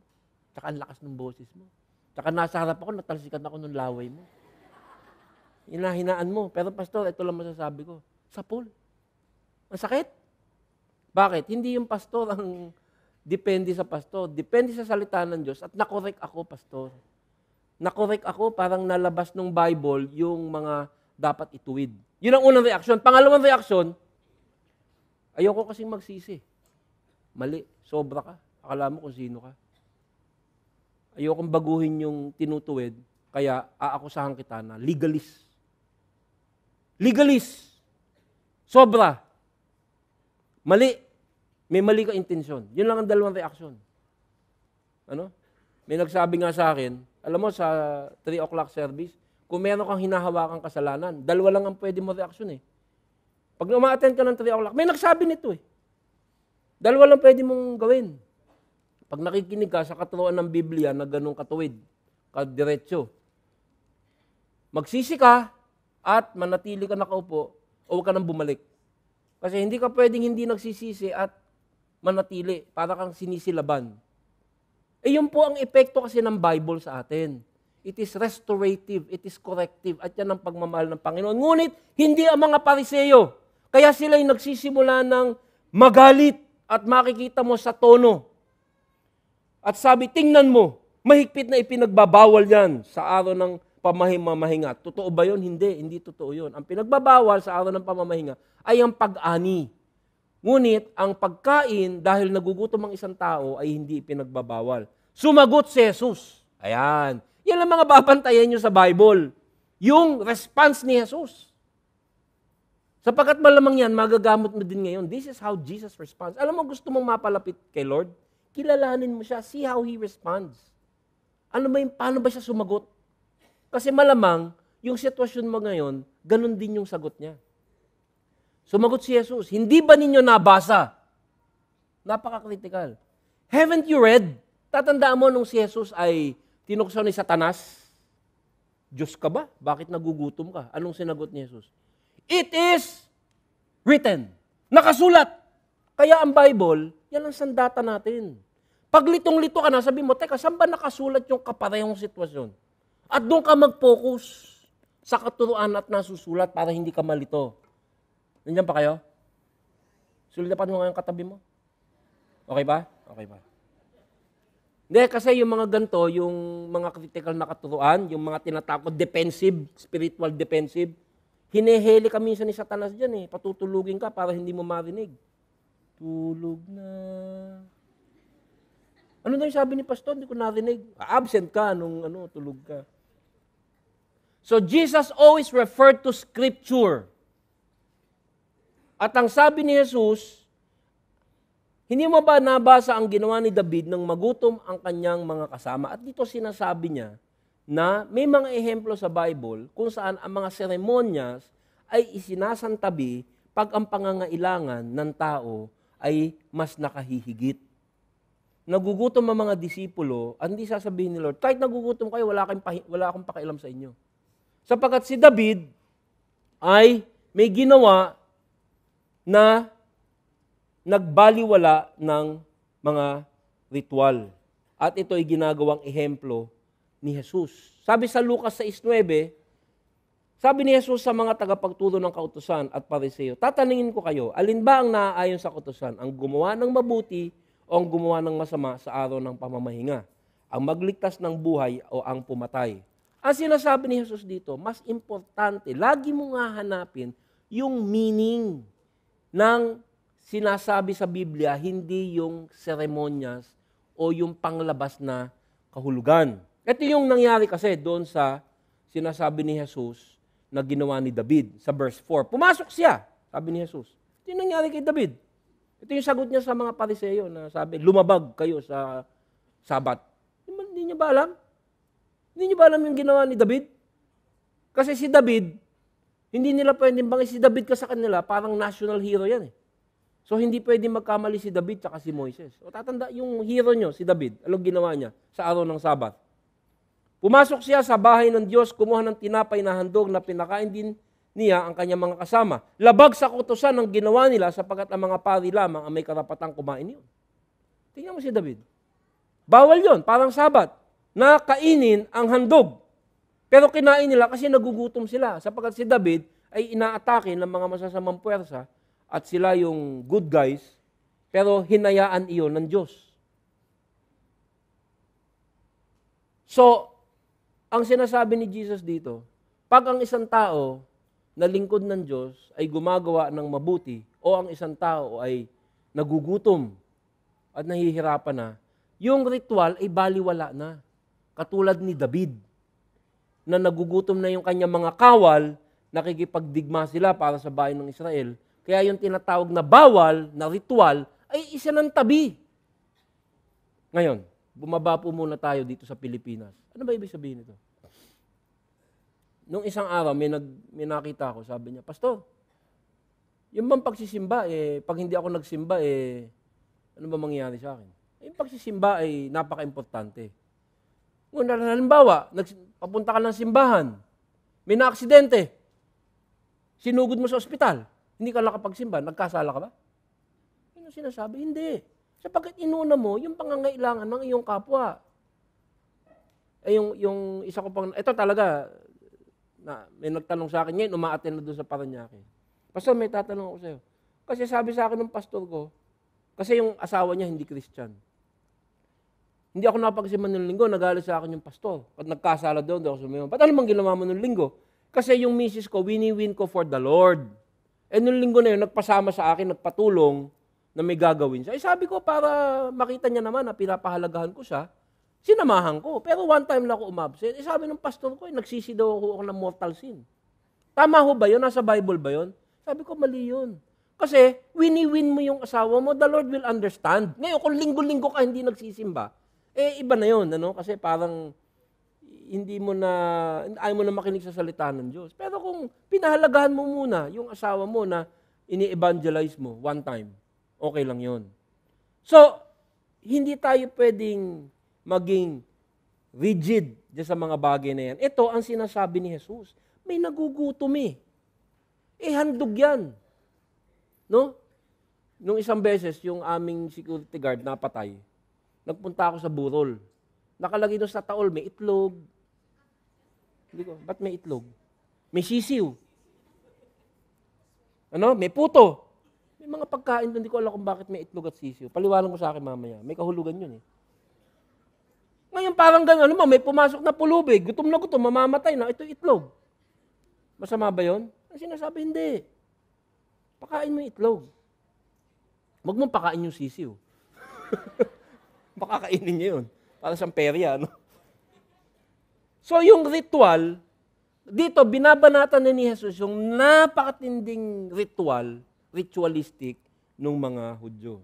tsaka ang lakas ng boses mo, tsaka nasa harap ako, natalsikan ako ng laway mo. Hinahinaan mo. Pero Pastor, ito lang masasabi ko, sapol. Ang sakit. Bakit? Hindi yung pastor ang depende sa pastor. Depende sa salita ng Diyos. At nakorek ako, pastor. Nakorek ako, parang nalabas ng Bible yung mga dapat ituwid. Yun ang unang reaksyon. Pangalawang reaksyon, Ayoko kasing magsisi. Mali. Sobra ka. Akala mo kung sino ka. Ayokong baguhin yung tinutuwid, kaya aakusahan kita na legalist. Legalist. Sobra. Mali. May mali ka intensyon. Yun lang ang dalawang reaction. Ano? May nagsabi nga sa akin, alam mo, sa 3 o'clock service, kung meron kang hinahawakan kasalanan, dalawa lang ang pwede mo reaction eh. Pag umaattend ka ng 3 o'clock, may nagsabi nito eh. Dalawa lang pwede mong gawin. Pag nakikinig ka sa katuruan ng Biblia na ganong katuwid, kadiretso, magsisi ka at manatili ka nakaupo o huwag ka nang bumalik. Kasi hindi ka pwedeng hindi nagsisisi at manatili. Para kang sinisilaban. Eh yun po ang epekto kasi ng Bible sa atin. It is restorative, it is corrective, at yan ang pagmamahal ng Panginoon. Ngunit, hindi ang mga pariseyo kaya sila'y nagsisimula ng magalit at makikita mo sa tono. At sabi, tingnan mo, mahigpit na ipinagbabawal yan sa araw ng pamahimamahinga. Totoo ba yun? Hindi, hindi totoo yun. Ang pinagbabawal sa araw ng pamamahinga ay ang pag-ani. Ngunit ang pagkain dahil nagugutom ang isang tao ay hindi ipinagbabawal. Sumagot si Jesus. Ayan. Yan ang mga babantayan nyo sa Bible. Yung response ni Jesus. Sapagkat malamang yan, magagamot mo din ngayon. This is how Jesus responds. Alam mo, gusto mong mapalapit kay Lord? Kilalanin mo siya. See how He responds. Ano ba yung, paano ba siya sumagot? Kasi malamang, yung sitwasyon mo ngayon, ganun din yung sagot niya. Sumagot si Jesus, hindi ba ninyo nabasa? Napaka-critical. Haven't you read? Tatandaan mo nung si Jesus ay tinukso ni Satanas. Diyos ka ba? Bakit nagugutom ka? Anong sinagot ni Jesus? It is written. Nakasulat. Kaya ang Bible, yan ang sandata natin. Pag litong-lito ka na, sabi mo, teka, saan ba nakasulat yung kaparehong sitwasyon? At doon ka mag-focus sa katuruan at nasusulat para hindi ka malito. Nandiyan pa kayo? Sulit Sulitapan mo nga yung katabi mo. Okay ba? Okay ba? Hindi, kasi yung mga ganto, yung mga critical na katuruan, yung mga tinatakot, defensive, spiritual defensive, Hineheli ka minsan ni Satanas dyan eh. Patutulugin ka para hindi mo marinig. Tulog na. Ano daw yung sabi ni Pastor? Hindi ko narinig. Absent ka nung ano, tulog ka. So Jesus always referred to Scripture. At ang sabi ni Jesus, hindi mo ba nabasa ang ginawa ni David nang magutom ang kanyang mga kasama? At dito sinasabi niya, na may mga ehemplo sa Bible kung saan ang mga seremonyas ay isinasantabi pag ang pangangailangan ng tao ay mas nakahihigit. Nagugutom ang mga disipulo, hindi sasabihin ni Lord, kahit nagugutom kayo, wala, kayong, wala akong pakialam sa inyo. Sapagkat si David ay may ginawa na nagbaliwala ng mga ritual. At ito ay ginagawang ehemplo ni Jesus. Sabi sa Lucas 6.9, sabi ni Jesus sa mga tagapagtulo ng kautusan at pariseo, tataningin ko kayo, alin ba ang naaayon sa kautusan? Ang gumawa ng mabuti o ang gumawa ng masama sa araw ng pamamahinga? Ang magligtas ng buhay o ang pumatay? Ang sinasabi ni Jesus dito, mas importante, lagi mong hanapin yung meaning ng sinasabi sa Biblia, hindi yung seremonyas o yung panglabas na kahulugan. Ito yung nangyari kasi doon sa sinasabi ni Jesus na ginawa ni David sa verse 4. Pumasok siya, sabi ni Jesus. Ito yung nangyari kay David. Ito yung sagot niya sa mga pariseyo na sabi, lumabag kayo sa sabat. Hindi niyo ba alam? Hindi niyo ba alam yung ginawa ni David? Kasi si David, hindi nila pwedeng bangis si David ka sa kanila, parang national hero yan eh. So hindi pwedeng magkamali si David at si Moises. O tatanda yung hero nyo, si David, anong ginawa niya sa araw ng Sabat? Pumasok siya sa bahay ng Diyos, kumuha ng tinapay na handog na pinakain din niya ang kanyang mga kasama. Labag sa kutusan ang ginawa nila sapagat ang mga pari lamang ang may karapatang kumain yun. Tingnan mo si David. Bawal yon, parang sabat, na kainin ang handog. Pero kinain nila kasi nagugutom sila sapagat si David ay inaatake ng mga masasamang puwersa at sila yung good guys, pero hinayaan iyon ng Diyos. So, ang sinasabi ni Jesus dito, pag ang isang tao na lingkod ng Diyos ay gumagawa ng mabuti o ang isang tao ay nagugutom at nahihirapan na, yung ritual ay baliwala na. Katulad ni David na nagugutom na yung kanyang mga kawal, nakikipagdigma sila para sa bayan ng Israel. Kaya yung tinatawag na bawal na ritual ay isa ng tabi. Ngayon, bumaba po muna tayo dito sa Pilipinas. Ano ba ibig sabihin nito? Nung isang araw, may, nag, may nakita ako, sabi niya, Pastor, yung bang pagsisimba, eh, pag hindi ako nagsimba, eh, ano ba mangyayari sa akin? Yung pagsisimba ay eh, napaka-importante. Kung halimbawa, nags- papunta ka ng simbahan, may na-aksidente, sinugod mo sa ospital, hindi ka nakapagsimba, nagkasala ka ba? Ano sinasabi? Hindi. Sapagkat inuna mo yung pangangailangan ng iyong kapwa. Eh, yung, yung isa ko pang, ito talaga, na, may nagtanong sa akin ngayon, umaaten na doon sa Paranaque. Pastor, may tatanong ako sa'yo. Kasi sabi sa akin ng pastor ko, kasi yung asawa niya hindi Christian. Hindi ako napagsiman ng linggo, nagalit sa akin yung pastor. At nagkasala doon, doon ako sumayon. Ba't ano ginawa mo ng linggo? Kasi yung misis ko, winiwin ko for the Lord. Eh, nung linggo na yun, nagpasama sa akin, nagpatulong, na may gagawin siya. Eh, sabi ko para makita niya naman na pinapahalagahan ko siya, sinamahan ko. Pero one time lang ako umabsent. Eh, sabi ng pastor ko, eh, nagsisi daw ako, ako ng mortal sin. Tama ho ba yun? Nasa Bible ba yun? Sabi ko, mali yun. Kasi, wini-win mo yung asawa mo, the Lord will understand. Ngayon, kung linggo-linggo ka hindi nagsisimba, eh, iba na yun, ano? Kasi parang hindi mo na, ayaw mo na makinig sa salita ng Diyos. Pero kung pinahalagahan mo muna yung asawa mo na ini-evangelize mo one time, Okay lang yun. So, hindi tayo pwedeng maging rigid sa mga bagay na yan. Ito ang sinasabi ni Jesus. May nagugutom eh. Eh, handog yan. No? Nung isang beses, yung aming security guard napatay. Nagpunta ako sa burol. Nakalagay doon sa taol, may itlog. Hindi ko, ba't may itlog? May sisiw. Ano? May puto. May mga pagkain doon, hindi ko alam kung bakit may itlog at sisiyo. Paliwalan ko sa akin mamaya. May kahulugan yun eh. Ngayon parang ganun, ano mo, may pumasok na pulubig, gutom na gutom, mamamatay na, ito itlog. Masama ba yun? Ang sinasabi, hindi. Pakain mo yung itlog. Huwag mong pakain yung sisiyo. Baka kainin niya yun. Para sa perya, ano? So yung ritual, dito binabanatan na ni Jesus yung napakatinding ritual ritualistic ng mga Hudyo.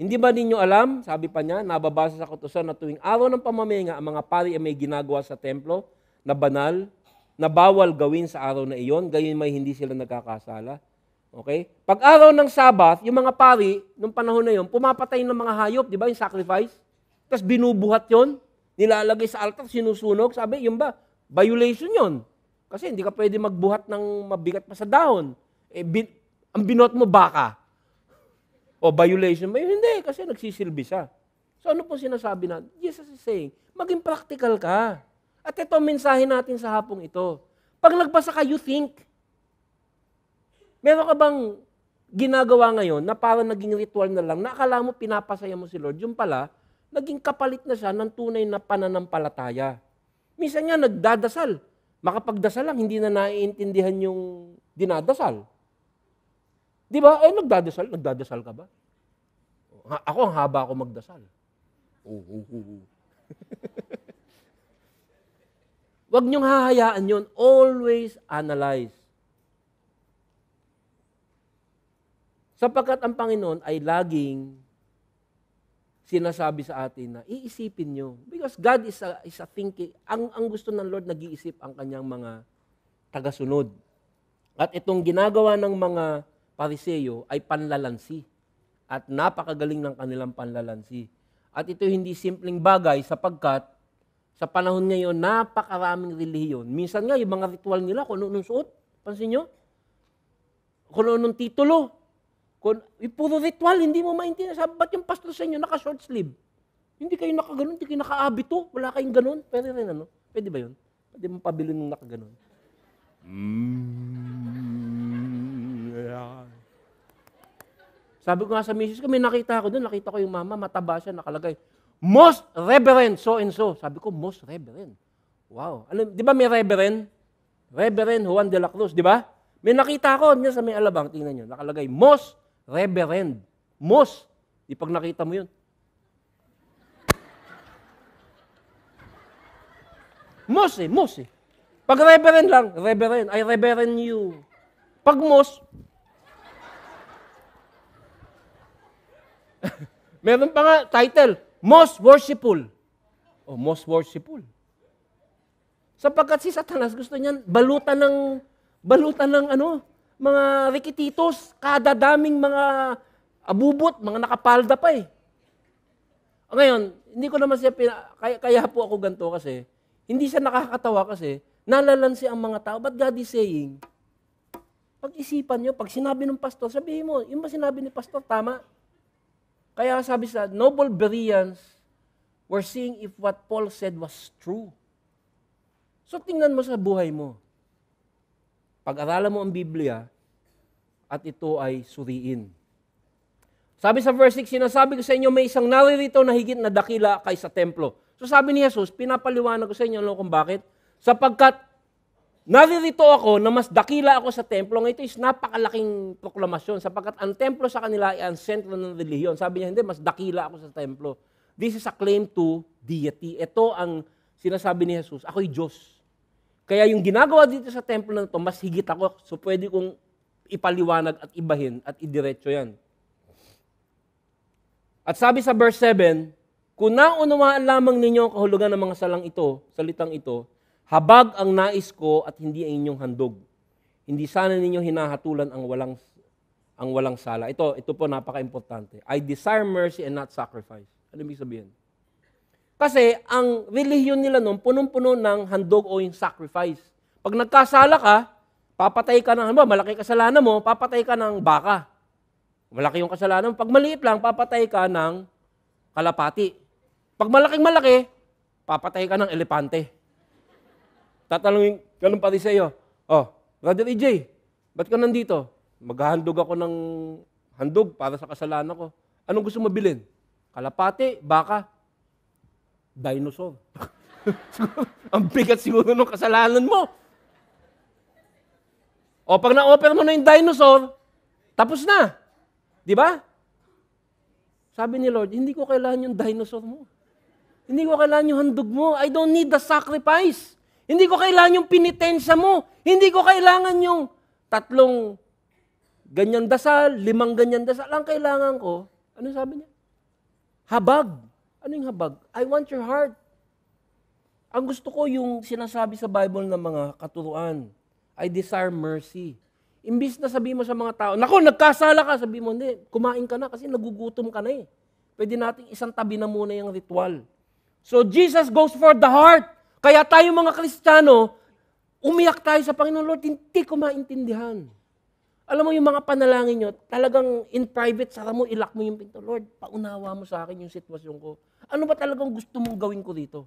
Hindi ba ninyo alam, sabi pa niya, nababasa sa kutusan na tuwing araw ng pamaminga, ang mga pari ay may ginagawa sa templo na banal, na bawal gawin sa araw na iyon, gayon may hindi sila nagkakasala. Okay? Pag araw ng Sabbath, yung mga pari, nung panahon na yon, pumapatay ng mga hayop, di ba, yung sacrifice? Tapos binubuhat yon, nilalagay sa altar, sinusunog, sabi, yun ba, violation yon. Kasi hindi ka pwede magbuhat ng mabigat pa sa dahon. Eh, ang binot mo baka. O violation ba? Hindi, kasi nagsisilbi siya. So ano po sinasabi natin? Jesus is saying, maging practical ka. At ito ang mensahe natin sa hapong ito. Pag nagbasa ka, you think. Meron ka bang ginagawa ngayon na parang naging ritual na lang, na mo pinapasaya mo si Lord, yung pala, naging kapalit na siya ng tunay na pananampalataya. Minsan nga nagdadasal. Makapagdasal lang, hindi na naiintindihan yung dinadasal. Di ba? Eh, nagdadasal. Nagdadasal ka ba? Ha- ako, ang haba ako magdasal. Oo, oo, oo. Huwag niyong hahayaan yon. Always analyze. Sapagkat ang Panginoon ay laging sinasabi sa atin na iisipin nyo. Because God is a, is a thinking. Ang, ang gusto ng Lord, nag-iisip ang kanyang mga tagasunod. At itong ginagawa ng mga pariseyo ay panlalansi at napakagaling ng kanilang panlalansi. At ito hindi simpleng bagay sapagkat sa panahon ngayon, napakaraming relihiyon. Minsan nga, yung mga ritual nila, kung anong suot, pansin nyo? Kung anong titulo. Kung, yung puro ritual, hindi mo maintindihan. Sabi, ba't yung pastor sa inyo naka-short sleeve? Hindi kayo nakaganon, hindi kayo nakaabito. Wala kayong ganon. Pwede rin ano? Pwede ba yun? Pwede mo pabili nung nakaganon. Mm. Sabi ko nga sa misis ko, may nakita ako doon, nakita ko yung mama, mataba siya, nakalagay. Most reverend, so and so. Sabi ko, most reverend. Wow. Ano, di ba may reverend? Reverend Juan de la Cruz, di ba? May nakita ako niya sa may alabang, tingnan niyo, nakalagay, most reverend. Most. Di pag nakita mo yun. Most eh, most eh. Pag reverend lang, reverend, I reverend you. Pag most, Meron pa nga title, Most Worshipful. oh, Most Worshipful. Sapagkat si Satanas gusto niyan balutan ng balutan ng ano, mga rikititos, kada daming mga abubot, mga nakapalda pa eh. Ngayon, hindi ko naman siya pina, kaya, kaya po ako ganto kasi hindi siya nakakatawa kasi nalalansi ang mga tao. But God is saying, pag-isipan nyo, pag sinabi ng pastor, sabihin mo, yung ba sinabi ni pastor, tama? Kaya sabi sa noble Bereans, we're seeing if what Paul said was true. So tingnan mo sa buhay mo. Pag-aralan mo ang Biblia at ito ay suriin. Sabi sa verse 6, sinasabi ko sa inyo, may isang naririto na higit na dakila kaysa templo. So sabi ni Jesus, pinapaliwanag ko sa inyo, kung bakit? Sapagkat Naririto ako na mas dakila ako sa templo. Ngayon, ito is napakalaking proklamasyon sapagkat ang templo sa kanila ay ang sentro ng relihiyon. Sabi niya, hindi, mas dakila ako sa templo. This is a claim to deity. Ito ang sinasabi ni Jesus, ako'y Diyos. Kaya yung ginagawa dito sa templo na ito, mas higit ako. So pwede kong ipaliwanag at ibahin at idiretso yan. At sabi sa verse 7, Kung naunawaan lamang ninyo ang kahulugan ng mga salang ito, salitang ito, Habag ang nais ko at hindi ang inyong handog. Hindi sana ninyo hinahatulan ang walang ang walang sala. Ito, ito po napaka-importante. I desire mercy and not sacrifice. Ano ibig sabihin? Kasi ang relihiyon nila noon, punong-puno ng handog o yung sacrifice. Pag nagkasala ka, papatay ka ng, ano malaki kasalanan mo, papatay ka ng baka. Malaki yung kasalanan mo. Pag maliit lang, papatay ka ng kalapati. Pag malaking malaki, papatay ka ng elepante. Tatanungin, ganun pati sa iyo, oh, Brother EJ, ba't ka nandito? Maghahandog ako ng handog para sa kasalanan ko. Anong gusto mo bilhin? Kalapati, baka, dinosaur. ang bigat siguro ng kasalanan mo. O pag na-offer mo na yung dinosaur, tapos na. Di ba? Sabi ni Lord, hindi ko kailangan yung dinosaur mo. Hindi ko kailangan yung handog mo. I don't need the sacrifice. Hindi ko kailangan yung pinitensya mo. Hindi ko kailangan yung tatlong ganyan dasal, limang ganyan dasal. Ang kailangan ko, ano sabi niya? Habag. Ano yung habag? I want your heart. Ang gusto ko yung sinasabi sa Bible ng mga katuruan. I desire mercy. Imbis na sabi mo sa mga tao, nako, nagkasala ka, sabi mo, hindi, kumain ka na kasi nagugutom ka na eh. Pwede nating isang tabi na muna yung ritual. So Jesus goes for the heart. Kaya tayo mga Kristiyano, umiyak tayo sa Panginoon, Lord, hindi ko maintindihan. Alam mo yung mga panalangin nyo, talagang in private, sara mo, ilak mo yung pinto. Lord, paunawa mo sa akin yung sitwasyon ko. Ano ba talagang gusto mong gawin ko dito?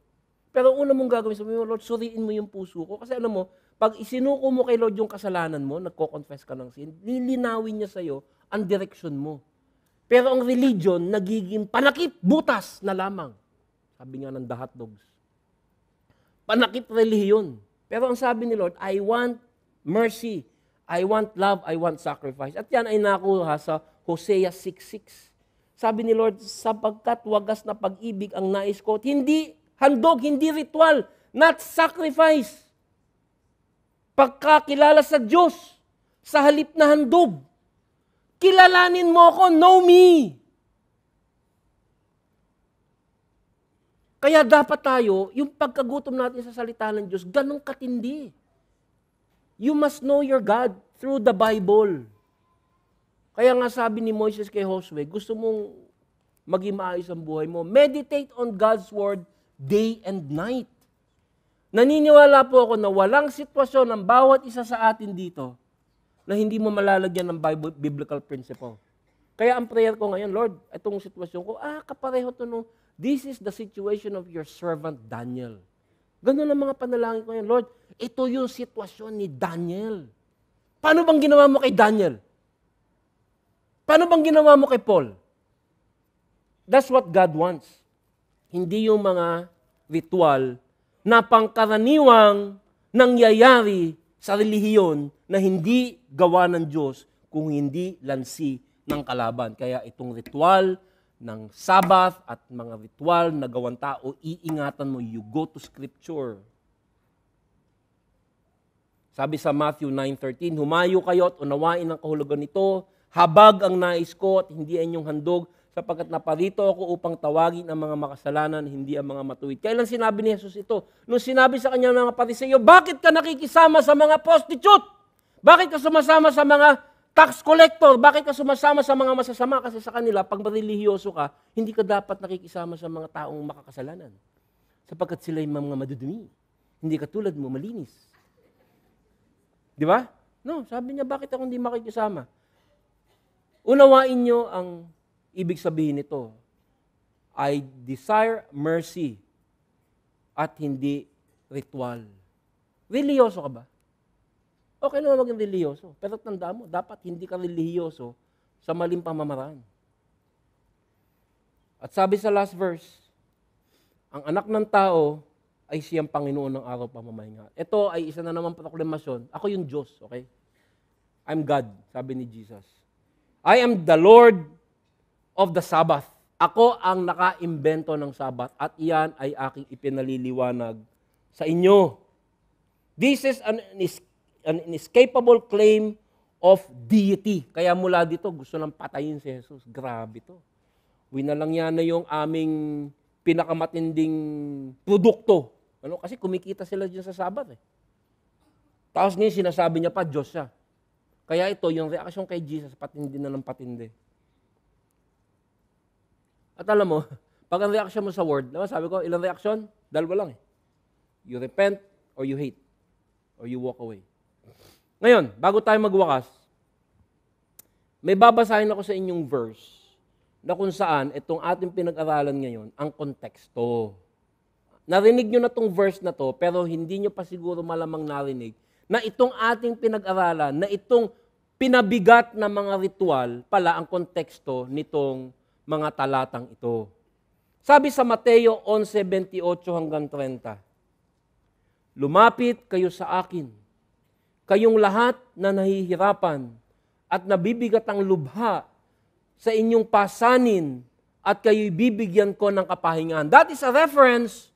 Pero una mong gagawin, sabi mo, Lord, suriin mo yung puso ko. Kasi alam mo, pag isinuko mo kay Lord yung kasalanan mo, nagko-confess ka ng sin, lilinawin niya sa'yo ang direksyon mo. Pero ang religion, nagiging panakip, butas na lamang. Sabi nga ng dahat Dogs panakit relihiyon. Pero ang sabi ni Lord, I want mercy. I want love. I want sacrifice. At yan ay nakuha sa Hosea 6.6. Sabi ni Lord, sapagkat wagas na pag-ibig ang nais ko, hindi handog, hindi ritual, not sacrifice. Pagkakilala sa Diyos, sa halip na handog, kilalanin mo ako, know me. Kaya dapat tayo, yung pagkagutom natin sa salita ng Diyos, ganong katindi. You must know your God through the Bible. Kaya nga sabi ni Moises kay Josue, gusto mong maging maayos ang buhay mo, meditate on God's Word day and night. Naniniwala po ako na walang sitwasyon ng bawat isa sa atin dito na hindi mo malalagyan ng Bible, biblical principle. Kaya ang prayer ko ngayon, Lord, itong sitwasyon ko, ah, kapareho to nung no This is the situation of your servant Daniel. Ganun ang mga panalangin ko ngayon, Lord, ito yung sitwasyon ni Daniel. Paano bang ginawa mo kay Daniel? Paano bang ginawa mo kay Paul? That's what God wants. Hindi yung mga ritual na pangkaraniwang nangyayari sa relihiyon na hindi gawa ng Diyos kung hindi lansi ng kalaban. Kaya itong ritual, ng Sabbath at mga ritual na gawang tao, iingatan mo, you go to Scripture. Sabi sa Matthew 9.13, Humayo kayo at unawain ang kahulugan nito, habag ang nais ko at hindi ang inyong handog, sapagkat naparito ako upang tawagin ang mga makasalanan, hindi ang mga matuwid. Kailan sinabi ni Jesus ito? Nung sinabi sa kanya ng mga pariseyo, bakit ka nakikisama sa mga prostitute? Bakit ka sumasama sa mga Tax collector, bakit ka sumasama sa mga masasama? Kasi sa kanila, pag relihiyoso ka, hindi ka dapat nakikisama sa mga taong makakasalanan. Sapagkat sila yung mga madudumi. Hindi ka tulad mo, malinis. Di ba? No, sabi niya, bakit ako hindi makikisama? Unawain niyo ang ibig sabihin nito. I desire mercy at hindi ritual. Religyoso ka ba? Okay naman maging reliyoso. Pero tanda mo, dapat hindi ka reliyoso sa maling pamamaraan. At sabi sa last verse, ang anak ng tao ay siyang Panginoon ng araw pamamahinga. Ito ay isa na naman proklamasyon. Ako yung Diyos, okay? I'm God, sabi ni Jesus. I am the Lord of the Sabbath. Ako ang naka-imbento ng Sabbath at iyan ay aking ipinaliliwanag sa inyo. This is an an inescapable claim of deity. Kaya mula dito, gusto nang patayin si Jesus. Grabe to. Winalangya na yung aming pinakamatinding produkto. Ano? Kasi kumikita sila dyan sa Sabat. Eh. Tapos ngayon, sinasabi niya pa, Diyos siya. Kaya ito, yung reaksyon kay Jesus, patindi na ng patindi. At alam mo, pag ang reaksyon mo sa word, naman sabi ko, ilang reaksyon? Dalawa lang eh. You repent or you hate or you walk away. Ngayon, bago tayo magwakas, may babasahin ako sa inyong verse na kung saan itong ating pinag-aralan ngayon, ang konteksto. Narinig nyo na itong verse na to, pero hindi nyo pa siguro malamang narinig na itong ating pinag-aralan, na itong pinabigat na mga ritual pala ang konteksto nitong mga talatang ito. Sabi sa Mateo 11:28 hanggang 30, Lumapit kayo sa akin Kayong lahat na nahihirapan at nabibigat ang lubha sa inyong pasanin at kayo'y bibigyan ko ng kapahingahan. That is a reference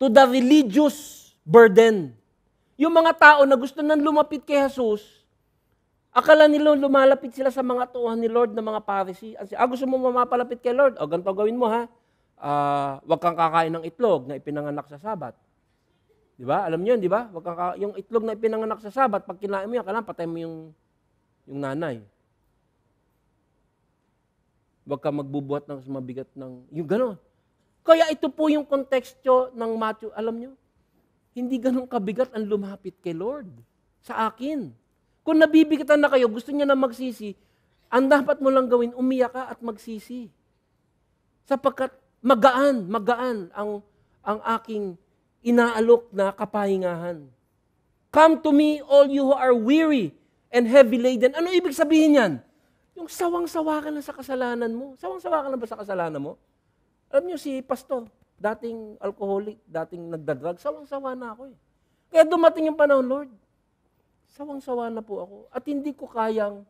to the religious burden. Yung mga tao na gusto nang lumapit kay Jesus, akala nila lumalapit sila sa mga tuhan ni Lord na mga parisi. Ah, gusto mo mamapalapit kay Lord? O, ganito gawin mo ha. Uh, ah, huwag kang kakain ng itlog na ipinanganak sa Sabat Di ba? Alam niyo 'yun, di ba? Wag kang, yung itlog na ipinanganak sa Sabat, pag kinain mo 'yan, kailangan patay mo yung yung nanay. Wag kang magbubuhat ng mabigat ng yung gano'n. Kaya ito po yung konteksto ng Matthew. Alam niyo, hindi gano'ng kabigat ang lumapit kay Lord sa akin. Kung nabibigatan na kayo, gusto niya na magsisi, ang dapat mo lang gawin, umiyak ka at magsisi. Sapagkat magaan, magaan ang, ang aking inaalok na kapahingahan. Come to me, all you who are weary and heavy laden. Ano ibig sabihin yan? Yung sawang-sawa ka na sa kasalanan mo. Sawang-sawa ka na ba sa kasalanan mo? Alam niyo si pastor, dating alcoholic, dating nagdadrag, sawang-sawa na ako eh. Kaya dumating yung panahon, Lord, sawang-sawa na po ako at hindi ko kayang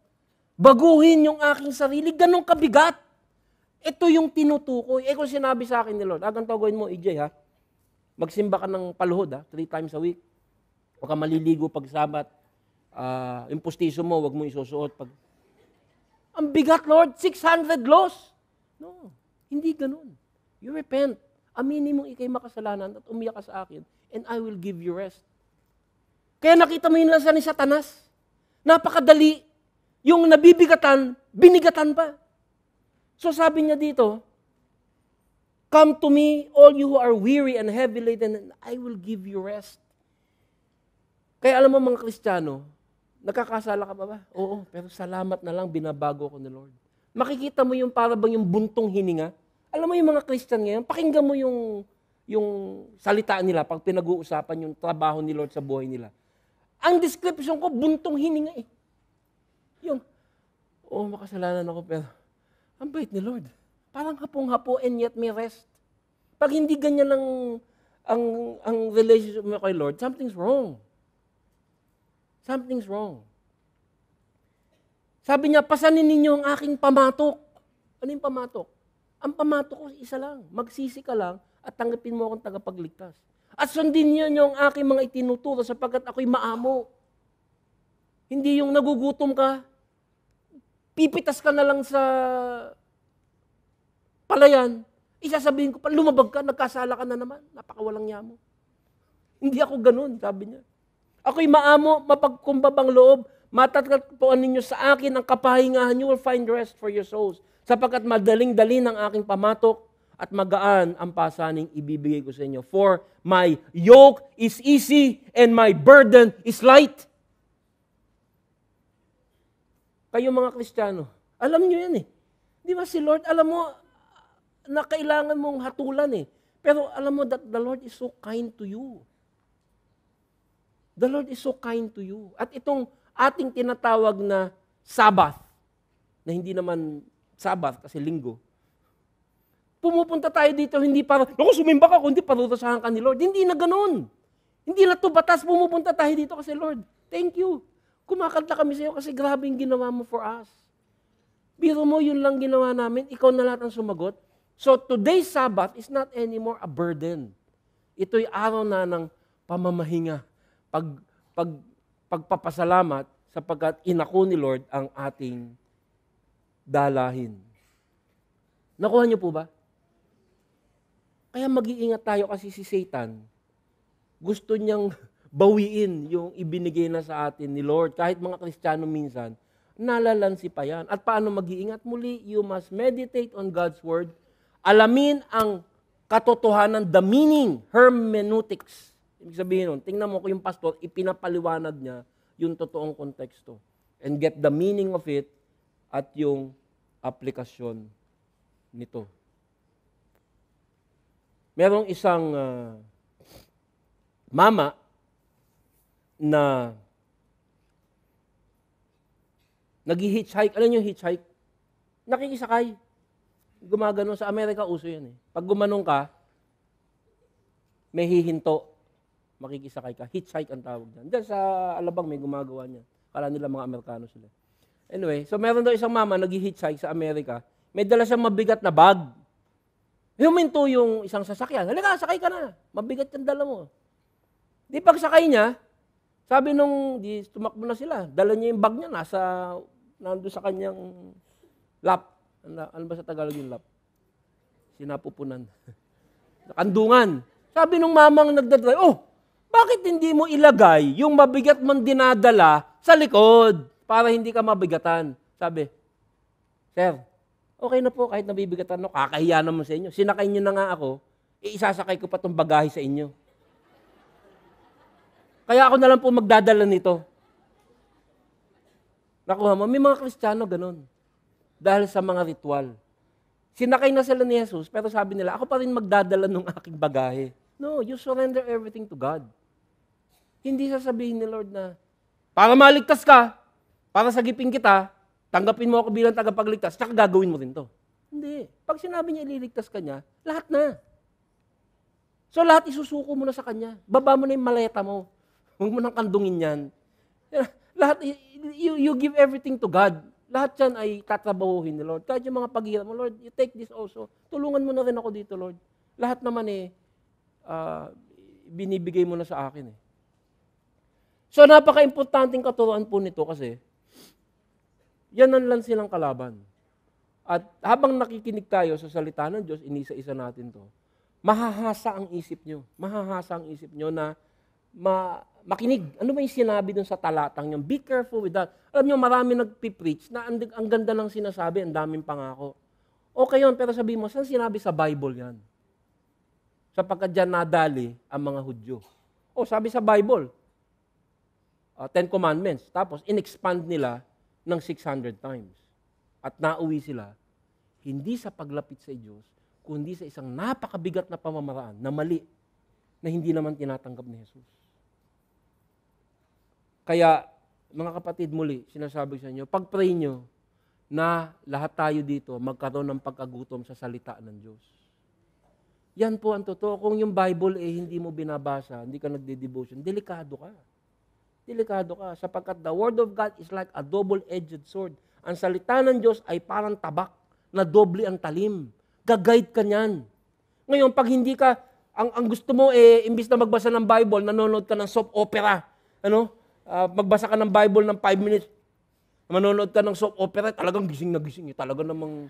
baguhin yung aking sarili. Ganong kabigat. Ito yung tinutukoy. Eh kung sinabi sa akin ni Lord, ah, ganito mo, EJ ha, Magsimba ka ng paluhod, ha? three times a week. Huwag ka maliligo pag sabat. Uh, yung mo, huwag mo isusuot. Pag... Ang bigat, Lord, 600 loss! No, hindi ganun. You repent. Aminin mong ikay makasalanan at umiyak ka sa akin, and I will give you rest. Kaya nakita mo yun lang sa ni Satanas. Napakadali. Yung nabibigatan, binigatan pa. So sabi niya dito, Come to me, all you who are weary and heavy laden, and I will give you rest. Kaya alam mo mga Kristiyano, nagkakasala ka ba ba? Oo, pero salamat na lang, binabago ko ni Lord. Makikita mo yung parabang yung buntong hininga. Alam mo yung mga Christian ngayon, pakinggan mo yung yung salita nila pag pinag-uusapan yung trabaho ni Lord sa buhay nila. Ang description ko, buntong hininga eh. Yung, oo, oh, makasalanan ako pero ang bait ni Lord. Parang hapong-hapo and yet may rest. Pag hindi ganyan ang, ang, ang relationship mo kay Lord, something's wrong. Something's wrong. Sabi niya, pasanin ninyo ang aking pamatok. Ano yung pamatok? Ang pamatok ko isa lang. Magsisi ka lang at tanggapin mo akong tagapagligtas. At sundin niyo niyo ang aking mga itinuturo sapagkat ako'y maamo. Hindi yung nagugutom ka, pipitas ka na lang sa palayan, isasabihin ko pa, lumabag ka, nagkasala ka na naman. Napakawalang niya mo. Hindi ako ganun, sabi niya. Ako'y maamo, mapagkumbabang loob, matatagpuan ninyo sa akin ang kapahingahan, you will find rest for your souls. Sapagkat madaling-dali ng aking pamatok at magaan ang pasaning ibibigay ko sa inyo. For my yoke is easy and my burden is light. Kayo mga Kristiyano, alam nyo yan eh. Di ba si Lord, alam mo, na kailangan mong hatulan eh. Pero alam mo that the Lord is so kind to you. The Lord is so kind to you. At itong ating tinatawag na Sabbath, na hindi naman Sabbath kasi linggo, pumupunta tayo dito hindi para, ako sumimba ka, kundi parurusahan ka ni Lord. Hindi na ganun. Hindi na to batas, pumupunta tayo dito kasi Lord, thank you. Kumakanta kami sa iyo kasi grabe yung ginawa mo for us. Biro mo, yun lang ginawa namin. Ikaw na lahat ang sumagot. So today's Sabbath is not anymore a burden. Ito'y araw na ng pamamahinga, pag, pag, pagpapasalamat sapagkat inako ni Lord ang ating dalahin. Nakuha niyo po ba? Kaya mag-iingat tayo kasi si Satan, gusto niyang bawiin yung ibinigay na sa atin ni Lord. Kahit mga Kristiyano minsan, nalalansi pa yan. At paano mag-iingat? Muli, you must meditate on God's Word Alamin ang katotohanan, the meaning, hermeneutics. Ibig sabihin nun, tingnan mo ko yung pastor, ipinapaliwanag niya yung totoong konteksto. And get the meaning of it at yung aplikasyon nito. Merong isang uh, mama na nag-hitchhike. Alam niyo yung hitchhike? Nakikisakay gumagano sa Amerika, uso yan eh. Pag gumanong ka, may hihinto, makikisakay ka. Hitchhike ang tawag dyan. Diyan sa Alabang may gumagawa niya. Kala nila mga Amerikano sila. Anyway, so meron daw isang mama nag-hitchhike sa Amerika. May dala siyang mabigat na bag. Huminto yung isang sasakyan. Halika, sakay ka na. Mabigat yung dala mo. Di pagsakay niya, sabi nung di, tumakbo na sila, dala niya yung bag niya, nasa, nandun sa kanyang lap, ano, ano ba sa Tagalog yung lap? Sinapupunan. Nakandungan. Sabi nung mamang nagdadrive, oh, bakit hindi mo ilagay yung mabigat mong dinadala sa likod para hindi ka mabigatan? Sabi, Sir, okay na po kahit nabibigatan ako, kakahiya naman sa inyo. Sinakay niyo na nga ako, iisasakay ko pa itong bagahe sa inyo. Kaya ako na lang po magdadala nito. Nakuha mo, may mga Kristiyano ganun dahil sa mga ritual. Sinakay na sila ni Jesus, pero sabi nila, ako pa rin magdadala ng aking bagahe. No, you surrender everything to God. Hindi sasabihin ni Lord na, para maligtas ka, para sagipin kita, tanggapin mo ako bilang tagapagligtas, tsaka gagawin mo rin to. Hindi. Pag sinabi niya ililigtas ka niya, lahat na. So lahat isusuko mo na sa kanya. Baba mo na yung maleta mo. Huwag mo nang kandungin yan. Lahat, you, you give everything to God. Lahat yan ay tatrabahuhin ni Lord. Kahit yung mga paghihirap mo, Lord, you take this also. Tulungan mo na rin ako dito, Lord. Lahat naman eh, uh, binibigay mo na sa akin eh. So napaka-importanting katuruan po nito kasi yan ang lang silang kalaban. At habang nakikinig tayo sa salita ng Diyos, inisa-isa natin to. Mahahasa ang isip nyo. Mahahasa ang isip nyo na ma, makinig. Ano ba yung sinabi dun sa talatang yung be careful with that. Alam nyo, marami nagpipreach na ang, ang ganda ng sinasabi, ang daming pangako. Okay yun, pero sabi mo, saan sinabi sa Bible yan? Sapagkat dyan nadali ang mga Hudyo. O, sabi sa Bible, uh, Ten Commandments. Tapos, inexpand nila ng 600 times. At nauwi sila, hindi sa paglapit sa Diyos, kundi sa isang napakabigat na pamamaraan na mali na hindi naman tinatanggap ni Jesus. Kaya, mga kapatid, muli, sinasabi sa inyo, pag-pray nyo na lahat tayo dito magkaroon ng pagkagutom sa salita ng Diyos. Yan po ang totoo. Kung yung Bible eh hindi mo binabasa, hindi ka nagde-devotion, delikado ka. Delikado ka sapagkat the Word of God is like a double-edged sword. Ang salita ng Diyos ay parang tabak na doble ang talim. Gagayt ka niyan. Ngayon, pag hindi ka, ang, ang gusto mo eh, imbis na magbasa ng Bible, nanonood ka ng soap opera. Ano? Ah, magbasa ka ng Bible ng 5 minutes, manonood ka ng soap opera, talagang gising na gising. Eh, talaga namang...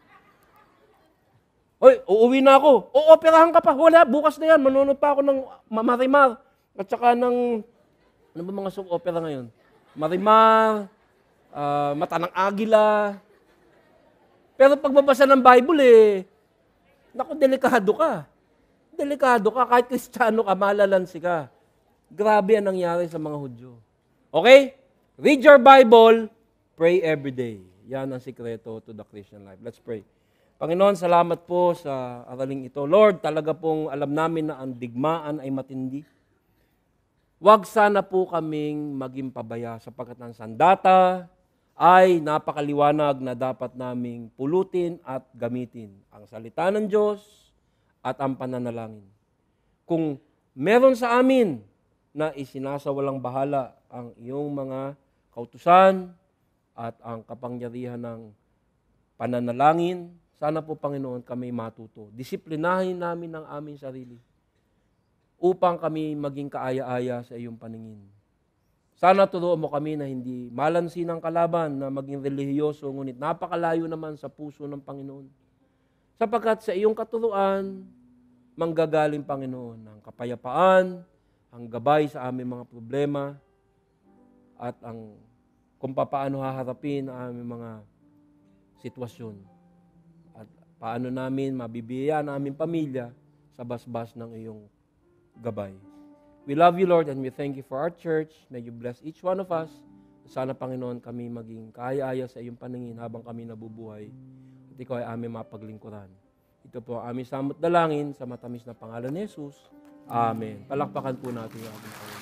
Oy, uuwi na ako. O, operahan ka pa. Wala, bukas na yan. Manonood pa ako ng Marimar. At saka ng... Ano ba mga soap opera ngayon? Marimar, uh, ah, Mata ng Agila. Pero pagbabasa ng Bible eh, naku, delikado ka. Delikado ka. Kahit kristyano ka, malalansi ka. Grabe ang nangyari sa mga Hudyo. Okay? Read your Bible, pray every day. Yan ang sikreto to the Christian life. Let's pray. Panginoon, salamat po sa araling ito. Lord, talaga pong alam namin na ang digmaan ay matindi. Huwag sana po kaming maging pabaya sapagkat ang sandata ay napakaliwanag na dapat naming pulutin at gamitin ang salita ng Diyos at ang pananalangin. Kung meron sa amin na isinasawalang bahala ang iyong mga kautusan at ang kapangyarihan ng pananalangin. Sana po, Panginoon, kami matuto. Disiplinahin namin ang aming sarili upang kami maging kaaya-aya sa iyong paningin. Sana turuan mo kami na hindi malansin ang kalaban na maging relihiyoso, ngunit napakalayo naman sa puso ng Panginoon. Sapagkat sa iyong katuruan, manggagaling Panginoon ng kapayapaan, ang gabay sa aming mga problema at ang kung paano haharapin ang aming mga sitwasyon at paano namin mabibiyan ang aming pamilya sa basbas ng iyong gabay. We love you, Lord, and we thank you for our church. May you bless each one of us. Sana, Panginoon, kami maging kaya aya sa iyong paningin habang kami nabubuhay at ikaw ay aming mapaglingkuran. Ito po ang aming samot dalangin sa matamis na pangalan ni Jesus. Amen. Palakpakan po natin yung ating Panginoon.